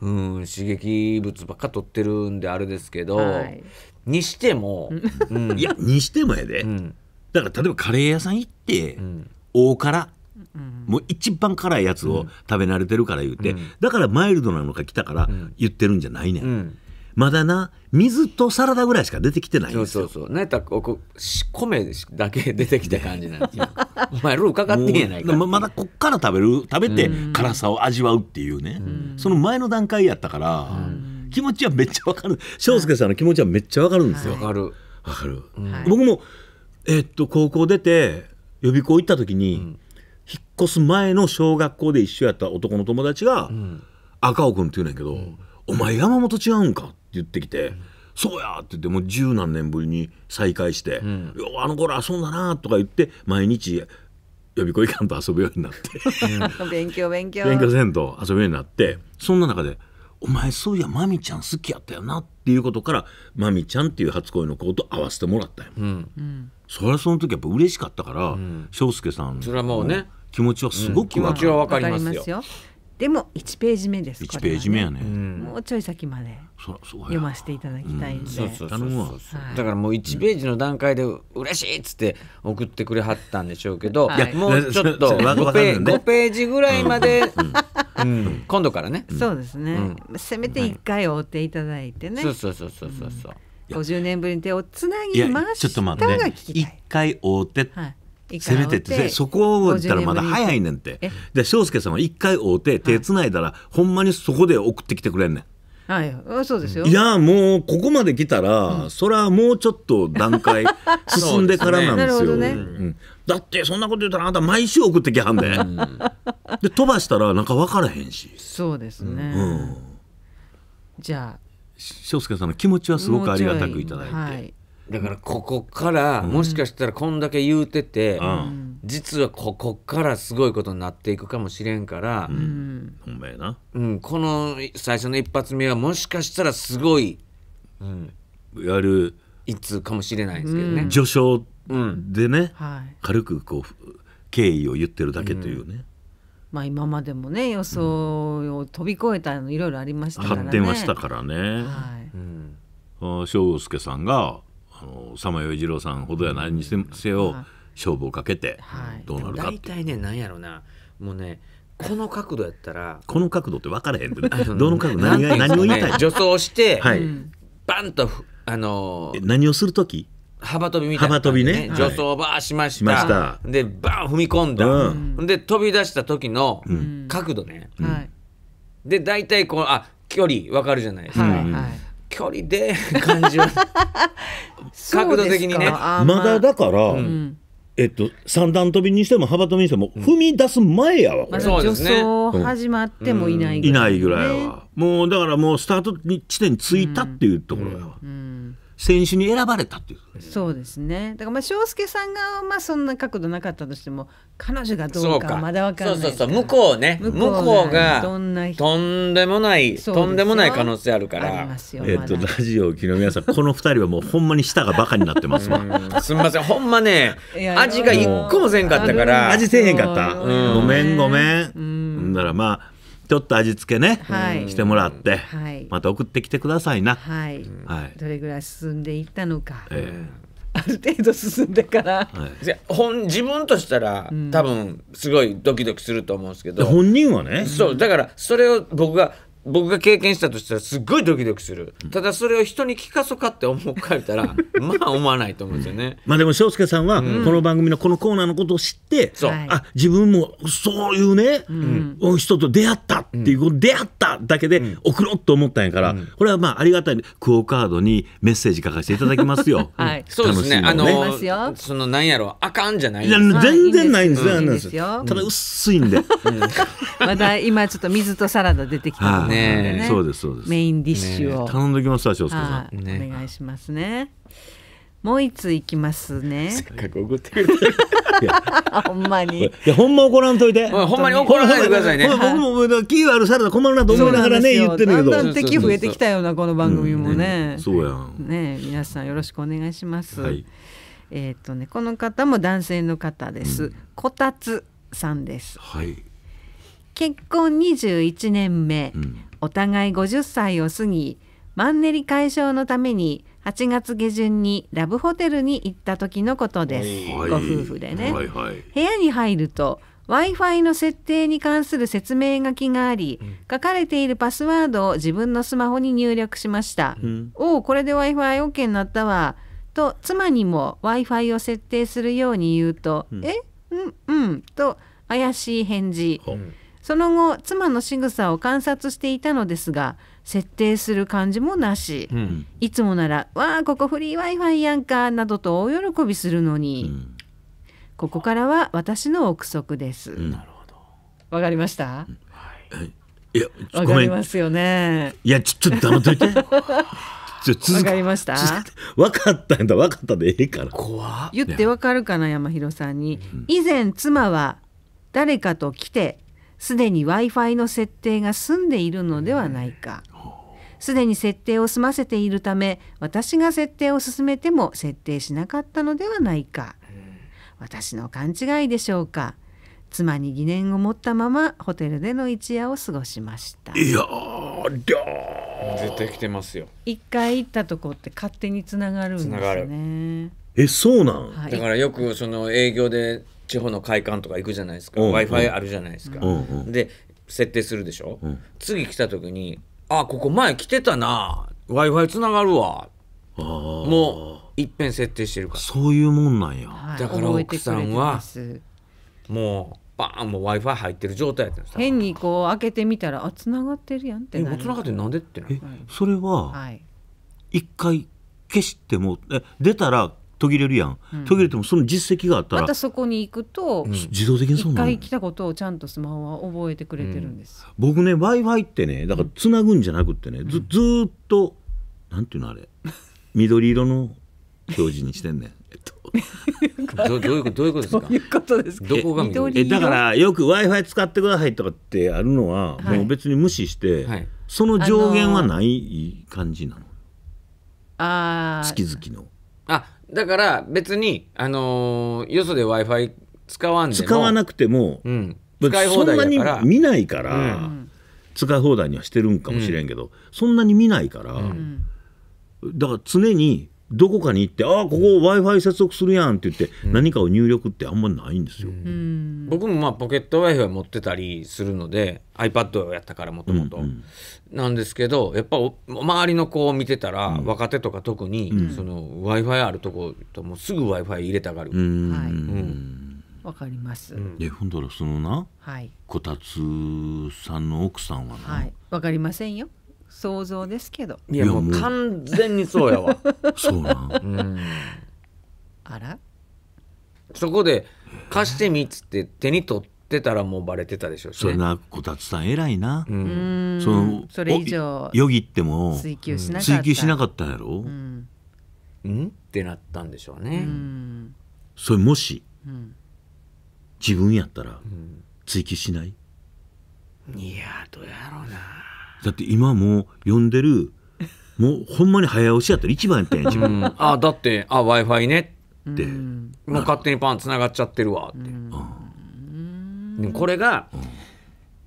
うん、刺激物ばっか取ってるんであれですけど、はい、にしても、うん、いやにしてもやで、うん、だから例えばカレー屋さん行って、うん、大辛もう一番辛いやつを食べ慣れてるから言うて、だからマイルドなのか来たから言ってるんじゃないねうんまだな水とサラダぐらいしか出てきてないんですよそうそうそうやったらこ米だけ出てきた感じなんですよ お前ルーかかってんやないかままだこっから食べる食べて辛さを味わうっていうね、うその前の段階やったから、気持ちはめっちゃわかる翔介さんの気持ちはめっちゃわかるんですよわ、はい、かるわかる、僕もえー、っと高校出て予備校行った時に、引っ越す前の小学校で一緒やった男の友達が、赤尾君って言うねんけど、うん、お前山本違うんか」って言ってきて。そうやって言ってもう十何年ぶりに再会して「うん、あの頃遊んだな」とか言って毎日予備校行かんと遊ぶようになってうん、勉強勉強勉強せんと遊ぶようになってそんな中で「お前そういやまみちゃん好きやったよな」っていうことからまみちゃんっていう初恋の子と会わせてもらったよ、うん、それはその時やっぱ嬉しかったから、うん、翔介さんそれはもうね気持ちはすごく、気持ちは分かりますよでも一ページ目です、一ページ目やね、もうちょい先まで読ませていただきたいんで、うん、そうそうそだからもう一ページの段階で嬉しいっつって送ってくれはったんでしょうけど、はい、もうちょっと五ページぐらいまで、今度からね、そうですね、せめて一回追っていただいてね、そうそうそうそうそうそう、五十年ぶりに手をつなぎましたが聞きたいい、ね、1回追って、はいせめてってそこだったらまだ早いねんってで翔介さんは一回会うて手つないだら、はい、ほんまにそこで送ってきてくれんねん。はい、そうですよいやもうここまで来たら、うん、それはもうちょっと段階 進んでからなんですよ。だってそんなこと言ったらあなた毎週送ってきはんでん、で飛ばしたらなんか分からへんしそうですね、じゃあ翔介さんの気持ちはすごくありがたくいただいて。だからここからもしかしたらこんだけ言うてて、うん、実はここからすごいことになっていくかもしれんから、うん、な、うん、この最初の一発目はもしかしたらすごい、うん、やるいつかもしれないですけどね、序章でね、はい、軽くこう敬意を言ってるだけというね、まあ、今までもね予想を飛び越えたのいろいろありましたからね、発展はしたからね、はいうん、あ翔介さんがさまよい与次郎さんほどや何にせよ勝負をかけてどうなるか大体ね何やろうなもうねこの角度やったらこの角度って分からへんで、ね、どの角度何が何を言いたい助走して、はい、バンとあの何をする時幅跳びみたいな、ね、幅跳びね助走バーしましたはい、でバーン踏み込んだ、うん、で飛び出した時の角度ね、うん、で大体こうあ距離分かるじゃないですか、はいはい距離で感じは 角度的にねまだだから、うん、えっと、三段跳びにしても幅跳びにしても踏み出す前やわ、これ、まあ、助走始まってもいないぐらい、ねうん、いないぐらいはもうだからもうスタート地点に着いたっていうところやわ、うん選手に選ばれたっていう、そうですねだからまあ翔介さんがまあそんな角度なかったとしても彼女がどうかまだ分からないそうそうそう向こうね向こうがとんでもないとんでもない可能性あるからえっとラジオを聞の皆さんこの2人はもうほんまに舌がバカになってますわ すみませんほんまね味が一個もせんかったから味せえへんかった、ごめんごめん、ん、ならまあちょっと味付けね、はい、してもらって、はい、また送ってきてくださいな、はい、はい、どれぐらい進んでいったのか、えーある程度進んでから、はい、じ本自分としたら、多分すごいドキドキすると思うんですけど、本人はねそうだからそれを僕が僕が経験したとしたらすっごいドキドキするただそれを人に聞かそうかって思うかれたら まあ思わないと思うんですよね、まあでも翔介さんはこの番組のこのコーナーのことを知って、うん、あ自分もそういうね、うん、人と出会ったっていう、うん、出会っただけで送ろうと思ったんやから、うん、これはまあありがたいクオ・カードにメッセージ書かせていただきますよ、はい、そうですね、あのそのなんやろうあかんじゃない全然ないんですよ,、ただ薄いんで、まだ今ちょっと水とサラダ出てきたので、ね、そうですそうですメインディッシュを、ね、頼んできますわ翔介さん、ね、お願いしますねもう一ついきますねせっかく怒ってくれて ほんまにいやほんま怒らんといてほんまに怒らないでくださいね僕もキー気悪されたら困るなと思いながらね言ってるけどだんだん敵増えてきたようなこの番組もね、うん、そうやんね皆さんよろしくお願いします、はい、えっ、ー、とねこの方も男性の方です、うん、こたつさんですはい結婚21年目、うん、お互い50歳を過ぎマンネリ解消のために8月下旬にラブホテルに行った時のことです、はい、ご夫婦でね、はいはい、部屋に入ると w i f i の設定に関する説明書きがあり、うん、書かれているパスワードを自分のスマホに入力しました、うん、おおこれで w i f i OK になったわと妻にも w i f i を設定するように言うと、うん、えうんうんと怪しい返事、うんその後妻の仕草を観察していたのですが設定する感じもなし、うん、いつもなら「わあここフリー Wi-Fi やんか」などと大喜びするのに、うん、ここからは私の憶測です。なるほわかりました、はいいやわかりますよねいやちょちょっと黙っといて。わかりました。わかったんだ、わかったでええから。怖言ってわかるかな、山広さんに。以前、妻は誰かと来て、すでに w i f i の設定が済んでいるのではないかすでに設定を済ませているため私が設定を進めても設定しなかったのではないか私の勘違いでしょうか妻に疑念を持ったままホテルでの一夜を過ごしましたいや絶対きてますよ一回行ったとこって勝手につながるんですねえそうなん、はい、だからよくその営業で地方の会館とか行くじゃないですか、w i f i あるじゃないですか、で設定するでしょ、うん、次来た時に「あここ前来てたな w i f i つながるわ」もういっぺん設定してるからそういうもんなんや、だから奥さんはもうバーンもう w i f i 入ってる状態やったです変にこう開けてみたらあ繋がってるやんってつながってなんでってなそれは一回消してもえ出たら途切れるやん、うん、途切れてもその実績があったらまたそこに行くと、うん、自動的にそうなる一回来たことをちゃんとスマホは覚えてくれてるんです、うん、僕ね w i f i ってねだからつなぐんじゃなくってね、ずずっとなんていうのあれ緑色の表示にしてんねん えっとどどういうどういうことですか。ういうことですか。どこがえだからよく Wi-Fi 使ってくださいとかってあるのは、はい、もう別に無視して、はい、その上限はない感じなの。ああ。月々の。あだから別に、あのー、よそで w i f i 使わんでも使わなくても、うん、使い放題そんなに見ないから、うん、使い放題にはしてるんかもしれんけど、うん、そんなに見ないから、だから常にどこかに行って「ああここ w i f i 接続するやん」って言って、何かを入力ってあんまないんですよ。僕もまあポケット w i f i 持ってたりするので iPad をやったからもともとなんですけどやっぱ周りの子を見てたら、うん、若手とか特に、うん、その w i f i あるとこともすぐ w i f i 入れたがる。わかります。で、ほんだらそのな、はい、こたつさんの奥さんはな、はい、わかりませんよ。想像ですけどいやもう完全にそうやわ そうなん、うんあらそこで貸してみっつって手に取ってたらもうバレてたでしょうしそねれなこたつさん偉いな、うんそのそれ以上よぎっても追求しなかった追求しなかったんやろ、うんうんってなったんでしょうね、うんそれもしうん自分やったら追求しない、いやどうやろうなだって今も呼んでるもうほんまに早押しやったら一番やったんや自分、うん、あだってあ w i f i ねって、もう勝手にパンつながっちゃってるわって、でもこれが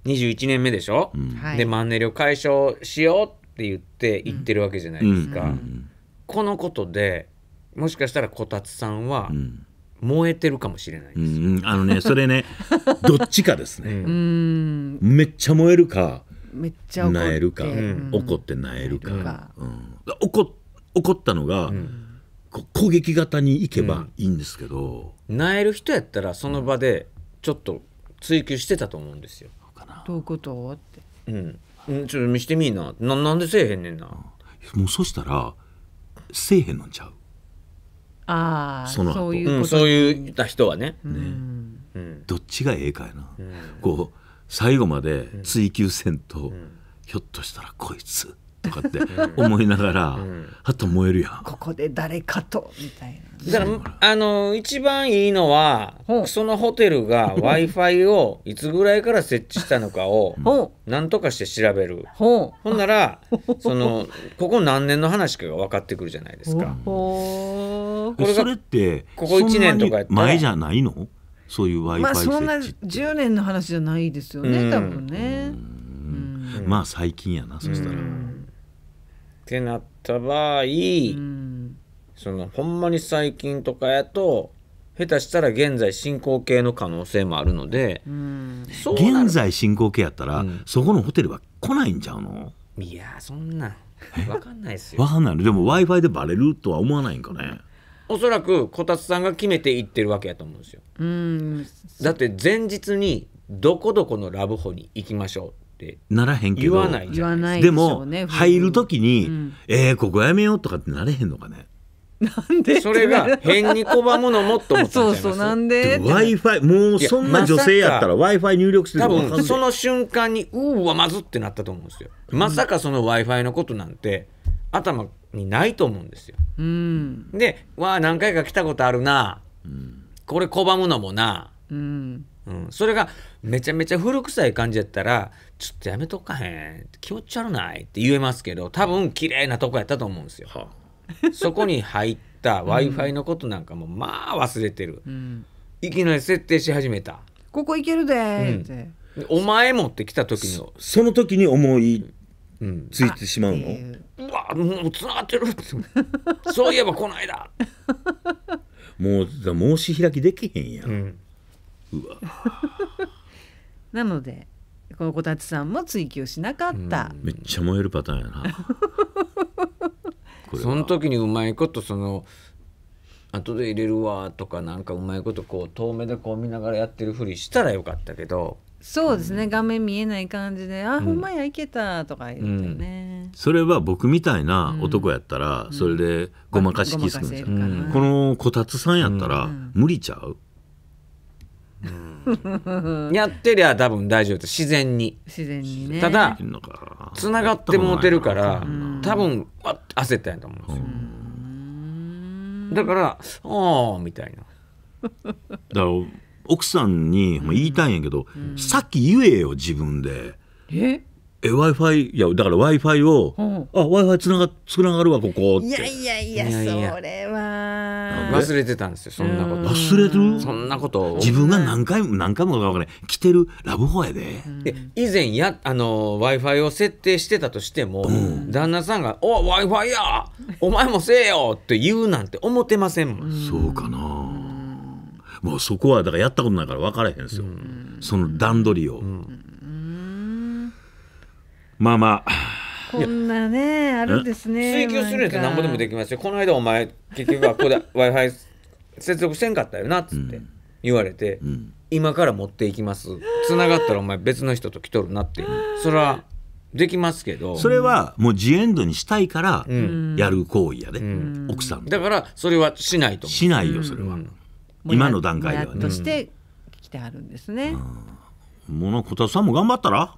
21年目でしょ、うん、でマンネリを解消しようって言って言ってるわけじゃないですか、このことでもしかしたらこたつさんは、燃えてるかもしれないです、あのねそれね どっちかですね、めっちゃ燃えるかめっちゃ怒なえるか、うん、怒ってなえるか、うん、怒怒ったのが、攻撃型にいけばいいんですけど、なえる人やったらその場でちょっと追求してたと思うんですよ。どういうことって。うんちょっと見してみいなななんでせえへんねんなもうそしたらせえへんのんちゃうああそのそういう、うん、そういった人はねね、うん、どっちがええかやな、うん、こう最後まで追求せんと、ひょっとしたらこいつとかって思いながら、あと燃えるやんここで誰かとみたいなだからあの一番いいのはそのホテルが w i f i をいつぐらいから設置したのかを何とかして調べるほんならそのここ何年の話かが分かってくるじゃないですかこれそれってここ1年とか前じゃないのそういう Wi-Fi 設置まあそんな10年の話じゃないですよね、うん、多分ね、まあ最近やなそしたら、ってなった場合、そのほんまに最近とかやと下手したら現在進行形の可能性もあるので、現在進行形やったら、うん、そこのホテルは来ないんちゃうのいやそんな分かんないですよ分かんないでも w i f i でバレるとは思わないんかねおそらくこたつさんが決めていってるわけやと思うんですよ。うんだって前日にどこどこのラブホに行きましょうってならへんけど言わないじゃなでも、入る時に、うん、えー、ここやめようとかってなれへんのかねなんでそれが変に拒むのもっと思ったそうそうなんで w i f i もうそんな女性やったら w i f i 入力する多分その瞬間にうーわまずってなったと思うんですよまさかその w i f i のことなんて頭にないと思うんですよ。うん、で「わあ何回か来たことあるな、うん、これ拒むのもな」うん、うん、それがめちゃめちゃ古臭い感じやったら「ちょっとやめとかへん気持ち悪ない」って言えますけど多分綺麗なとこやったと思うんですよ。そこに入った w i f i のことなんかもまあ忘れてる、うん、いきなり設定し始めた。ここ行けるでって、お前持ってきた時のその時に思いついてしまうの、うわもうつながってるそういえばこの間もう申し開きできへんや、うん、うわ なのでこの子たちさんも追求しなかった、めっちゃ燃えるパターンやな その時にうまいことその後で入れるわとかなんかうまいことこう遠目でこう見ながらやってるふりしたらよかったけどそうですね、うん、画面見えない感じで「あ、うん、ほんまやいけた」とか言ってね、うん、それは僕みたいな男やったら、それでごまかしキスくんですこのこたつさんやったら、無理ちゃう、やってりゃ多分大丈夫自然に自然に、ね、ただつながってもうてるから多分焦ったんやと思うんですよだから「ああ」みたいなだから奥さんに言いたいんやけど、さっき言えよ自分で。ええ w i f i いやだから w i f i を、うん、あ w i f i つなが繋がるわここっていやいやいやそれは忘れてたんですよそんなこと忘れてるそんなこと自分が何回も何回もか、ね、来てるラブホやで以前やあの w i f i を設定してたとしても、うん、旦那さんが「お w i f i やお前もせえよ」って言うなんて思ってませんもんそうかなもうそこはだからやったことないから分からへんですよ、うん、その段取りを、うん、まあまあこんなねあるんですね追求するやつ何ぼでもできますよこの間お前結局はこで w i f i 接続せんかったよなっつって言われて、今から持っていきます繋がったらお前別の人と来とるなってそれはできますけどそれはもうジエンドにしたいからやる行為やで、うん、奥さんだからそれはしないとしないよそれは、うん、今の段階ではね。として来てあるんですね。ものこたさんも頑張ったら。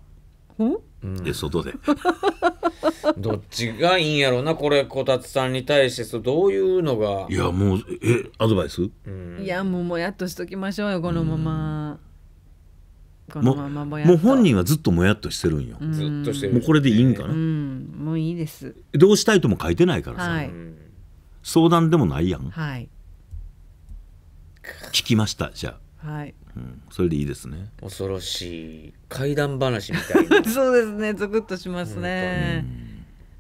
で外で どっちがいいんやろうなこれこたつさんに対してどういうのがいやもうえアドバイス、うん、いやもうもやっとしときましょうよこのまま、このままももう本人はずっともやっとしてるんよ、ずっとしてる、もうこれでいいんかな、うん、もういいですどうしたいとも書いてないからさ、はい、相談でもないやん、はい、聞きましたじゃあはい、うん、それでいいですね恐ろしい怪談話みたいな そうですねゾクッとしますね、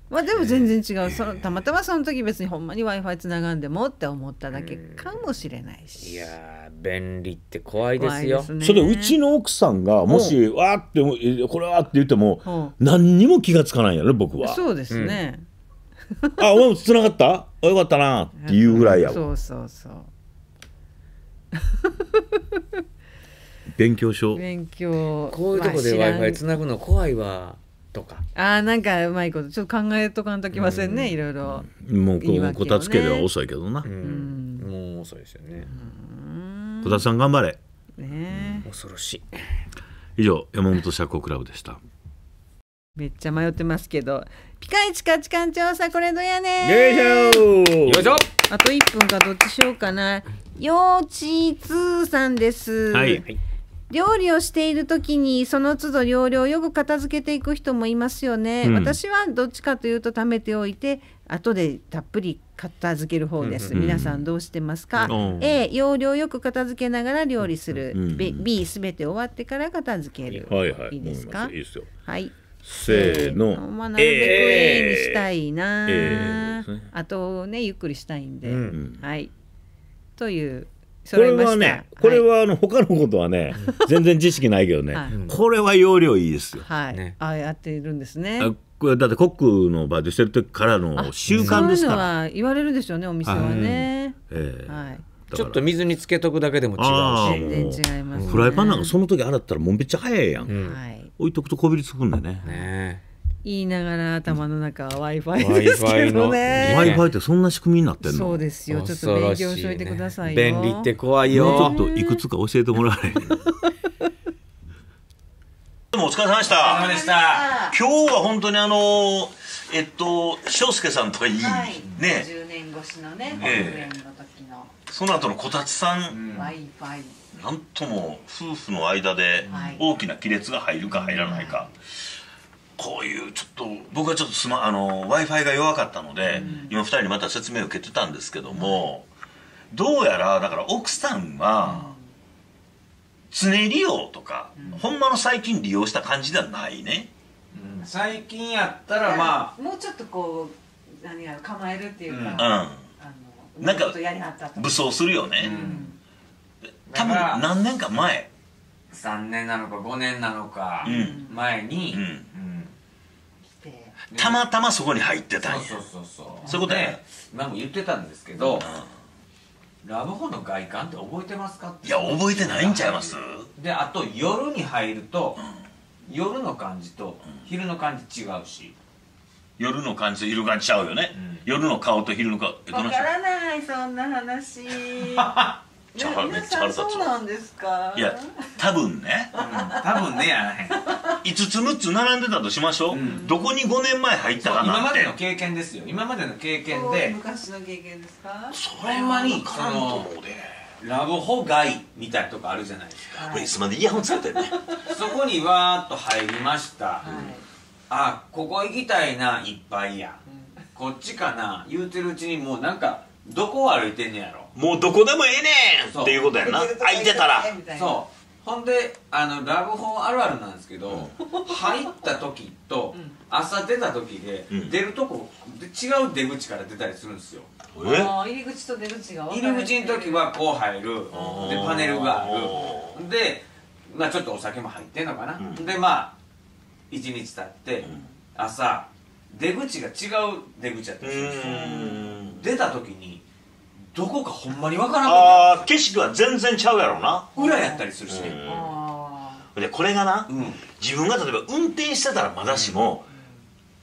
まあでも全然違うそのたまたまその時別にほんまに w i f i つながんでもって思っただけかもしれないし、ういや便利って怖いですよ、ね、それうちの奥さんがもし「わ」ってこれはって言っても何にも気がつかないやね僕はそうですね、あ、お前もつ繋がったあよかったなっていうぐらいや、そうそうそう 勉強書勉強こういうとこで w i f i つなぐの怖いわとかああなんかうまいことちょっと考えとかんときませんね、うん、いろいろもうこうこたつけでは遅いけどな、うん、もう遅いですよねこたつさん頑張れね恐ろしい以上山本社交クラブでしためっちゃ迷ってますけどピカイチ価値観調査これどやねよいしょあと1分かどっちしようかなようちつさんです。はい、料理をしているときにその都度料理をよく片付けていく人もいますよね、うん、私はどっちかというと貯めておいて後でたっぷり片付ける方です、うんうん、皆さんどうしてますか、うん、A 要領よく片付けながら料理する、うんう B すべて終わってから片付ける、はいはい、いいですかはいせーの、えー、まあ、なるべく A にしたいな、えーあとねゆっくりしたいんで、うん、はいというこれはね、これはあの他のことはね、全然知識ないけどね、これは容量いいですよ。はい。あやっているんですね。これだってコックの場でしてる時からの習慣ですから。そう言われるでしょうね、お店はね。はい。ちょっと水につけとくだけでも違うし。全然違います、フライパンなんかその時洗ったらもうめっちゃ早いやん。はい。置いとくとこびりつくんでね。ね。言いながら頭の中は w i f i ですけどね w i f i ってそんな仕組みになってんのそうですよちょっと勉強しといてください、ね、便利って怖いよもうちょっといくつか教えてもらえ どうもお疲れ様でしたでした今日は本当にあのえっと翔介さんといい、はい、ね10年越しのね保育園の時の、その後のこたつさん w i f i なんとも夫婦の間で大きな亀裂が入るか入らないか、はいこういうちょっと僕はちょっとあの w i f i が弱かったので、うん、今2人にまた説明を受けてたんですけども、うん、どうやらだから奥さんは、常利用とか、うん、ほんまの最近利用した感じではないね、うん、最近やったらまあもうちょっとこう何やろ構えるっていうか、うん、あなんか武装するよね、多分何年か前3年なのか5年なのか前に、うんたまたまそこに入ってたんやそうそうそうそうそういうことね今も言ってたんですけど、ラブホの外観って覚えてますかっていや覚えてないんちゃいますであと夜に入ると、夜の感じと昼の感じ違うし、夜の感じと昼感じちゃうよね、うん夜の顔と昼の顔わからないそんな話 ちゃめっちゃ腹立つそうなんですかいや多分ね、多分ねやらへん5つ6つ並んでたとしましょう、うん、どこに5年前入ったかな今までの経験ですよ今までの経験で昔の経験ですかそれはにそのラブホ街みたいなとこあるじゃないですか、はい、つまでイヤホン使ってねそこにわーっと入りました、はい、あここ行きたいないっぱいや、うん、こっちかな言うてるうちにもうなんかどこを歩いてんねやろもうどこでもええねんっていうことやな空いてたらそうほんであのラブホンあるあるなんですけど、入った時と朝出た時で、出るとこで違う出口から出たりするんですよ入り口と出口が分か入り口の時はこう入るでパネルがあるで、まあ、ちょっとお酒も入ってんのかな、んでまあ1日経って、朝出口が違う出口やったりするんですよ出た時にどこかほんまにわからんああ景色は全然ちゃうやろうな裏やったりするしね、うん、でこれがな、うん、自分が例えば運転してたらまだしも、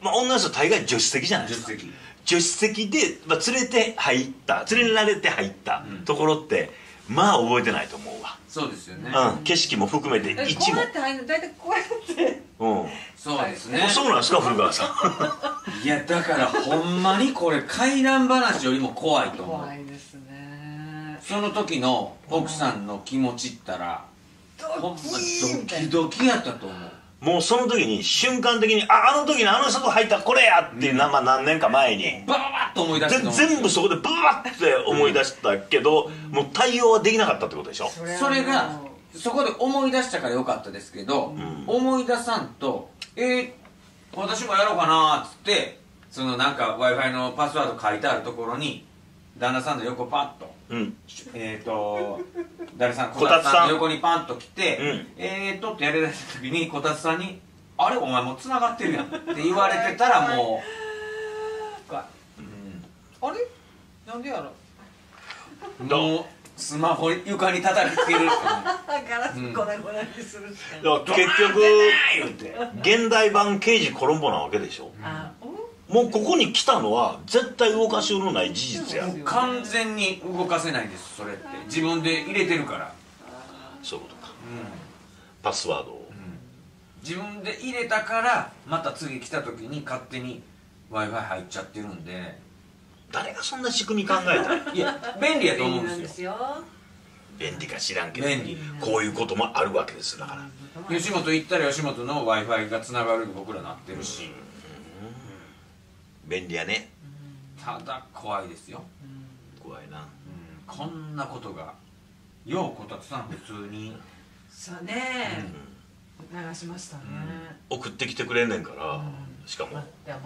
うん、まあ、女の人大概助手席じゃないですか助手席で、まあ、連れて入った連れられて入ったところって、まあ覚えてないと思うわそうですよね、うん、景色も含めて一もこうやって入るの大体こうやってうんそうですねそうなんですか古川さんいやだからほんまにこれ怪談話よりも怖いと思う怖いですその時の奥さんの気持ちったらほんまドキドキやったと思うもうその時に瞬間的にああの時にあの人と入ったこれやっていう、うん、何年か前にババッと思い出した全部そこでババッて思い出したけど、うん、もう対応はできなかったってことでしょそれがそこで思い出したからよかったですけど、うん、思い出さんとえー、私もやろうかなっつってそのなんか w i f i のパスワード書いてあるところに旦那さんの横パッとうんえっ、ー、と誰さんこたつさんの横にパンと来て、うんえーっとってやりだした時にこたつさんに「あれお前もう繋がってるやん」って言われてたら もう、あれなんでやろもうスマホ床に叩きつけるガラス粉々にするしかない、だか結局現代版刑事コロンボなわけでしょ、あもうここに来たのは絶対動かしようのない事実や完全に動かせないですそれって自分で入れてるからそういうことか、うん、パスワードを、うん、自分で入れたからまた次来た時に勝手に w i f i 入っちゃってるんで誰がそんな仕組み考えた いや便利やと思うんですよ便利か知らんけどこういうこともあるわけですだから吉本行ったら吉本の w i f i がつながる僕らなってるし、うん便利やねただ怖いですよ怖いなこんなことがようこたつさん普通にそうね、流しましたね、送ってきてくれんねんから、しかもいや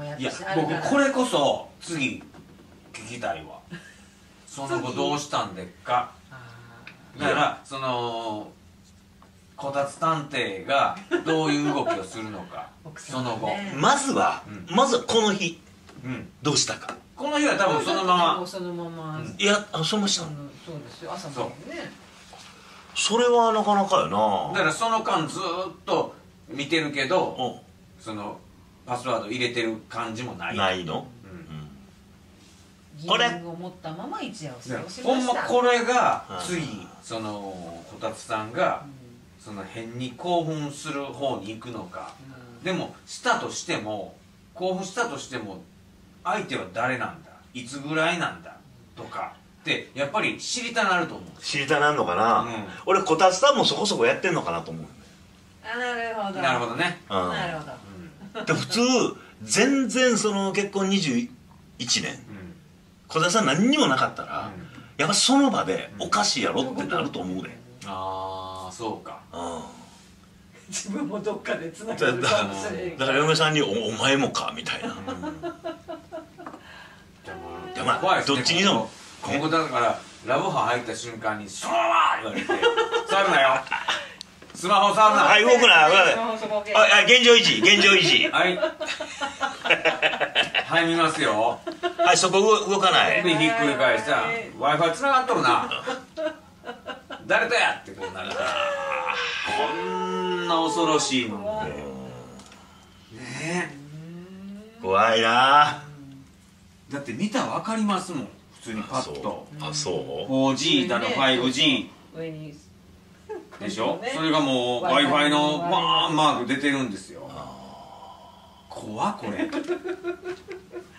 僕これこそ次聞きたいわ その後どうしたんでっかだからそのこたつ探偵がどういう動きをするのか その後、まずは、うん、まずはこの日どうしたかこの日は多分そのままそのままいやあそうましたそうですよ朝までねそれはなかなかよなだからその間ずっと見てるけどそのパスワード入れてる感じもないないのこれを持ったまま一夜をしほんまこれがついそのこたつさんがその辺に興奮する方に行くのか、でもしたとしても興奮したとしても相手は誰なんだいつぐらいなんだとかってやっぱり知りたなると思う知りたなんのかな、うん、俺こたつさんもそこそこやってんのかなと思うなるほどなるほどね、うん、なるほど、うん、で普通全然その結婚21年、うん、つさん何にもなかったら、うん、やっぱその場でおかしいやろってなると思うで、ああそうかうん自分もどっかでつながるかもしれだから嫁さんにお「お前もか」みたいな、やまあどっちにでも今後だからラブハ入った瞬間に「そのまま!」言われて「触 るなよスマホ触るな」はい動くな動くなあ現状維持現状維持はいはい見ますよはいそこ動かないでひっくり返した w i f i つながっとるな 誰だやってこうなるこんな恐ろしいのねね怖いなだって見たら分かりますもん普通にパッとあそう 4G だの 5G 上にでしょそれがもう w i f i のまあマーク出てるんですよ怖これ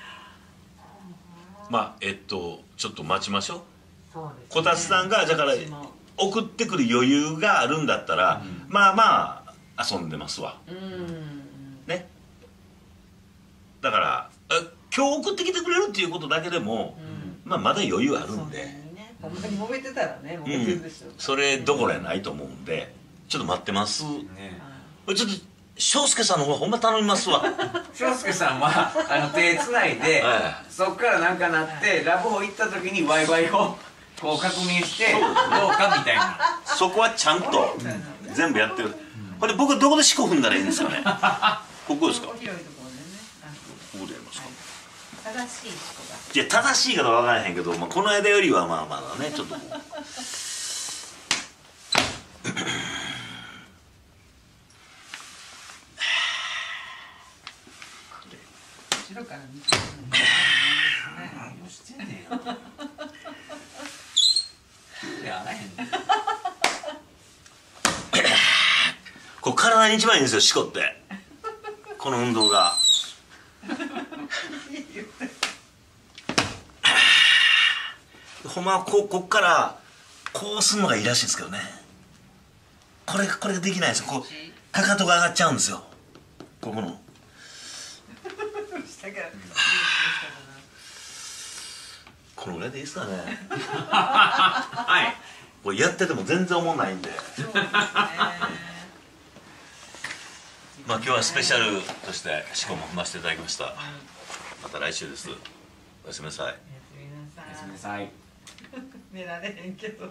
まあえっとちょっと待ちましょうこたつさんがだから送ってくる余裕があるんだったら、うん、まあまあ遊んでますわ、うん、ねだから今日送ってきてくれるっていうことだけでも、まあ、まだ余裕あるんでまに揉めてたらね揉めてるでしょ、うん、それどころやないと思うんでちょっと待ってます、ね、ちょっと翔介さんの方ほんま頼みますわ 翔介さんはあの手つないで、は い、そっからなんかなってラブホ行った時にワイワイをこう確認してどうかみたいなそこはちゃんと全部やってる、うん、これ僕どこで四股踏んだらいいんですかね ここですか正しいいや正しいかどか分からへんけど、まあ、この間よりはまあまだねちょっとこう 体に一番いいんですよしこってこの運動が ほんまはここっからこうするのがいいらしいんですけどねこれこれできないですこうかかとが上がっちゃうんですよここのこのぐらいでいいですかね はいこれやってても全然思んないんで、ね、まあ今日はスペシャルとしてしこも踏ませていただきました、また来週ですおやすみなさいおやすみなさい 寝られへんけど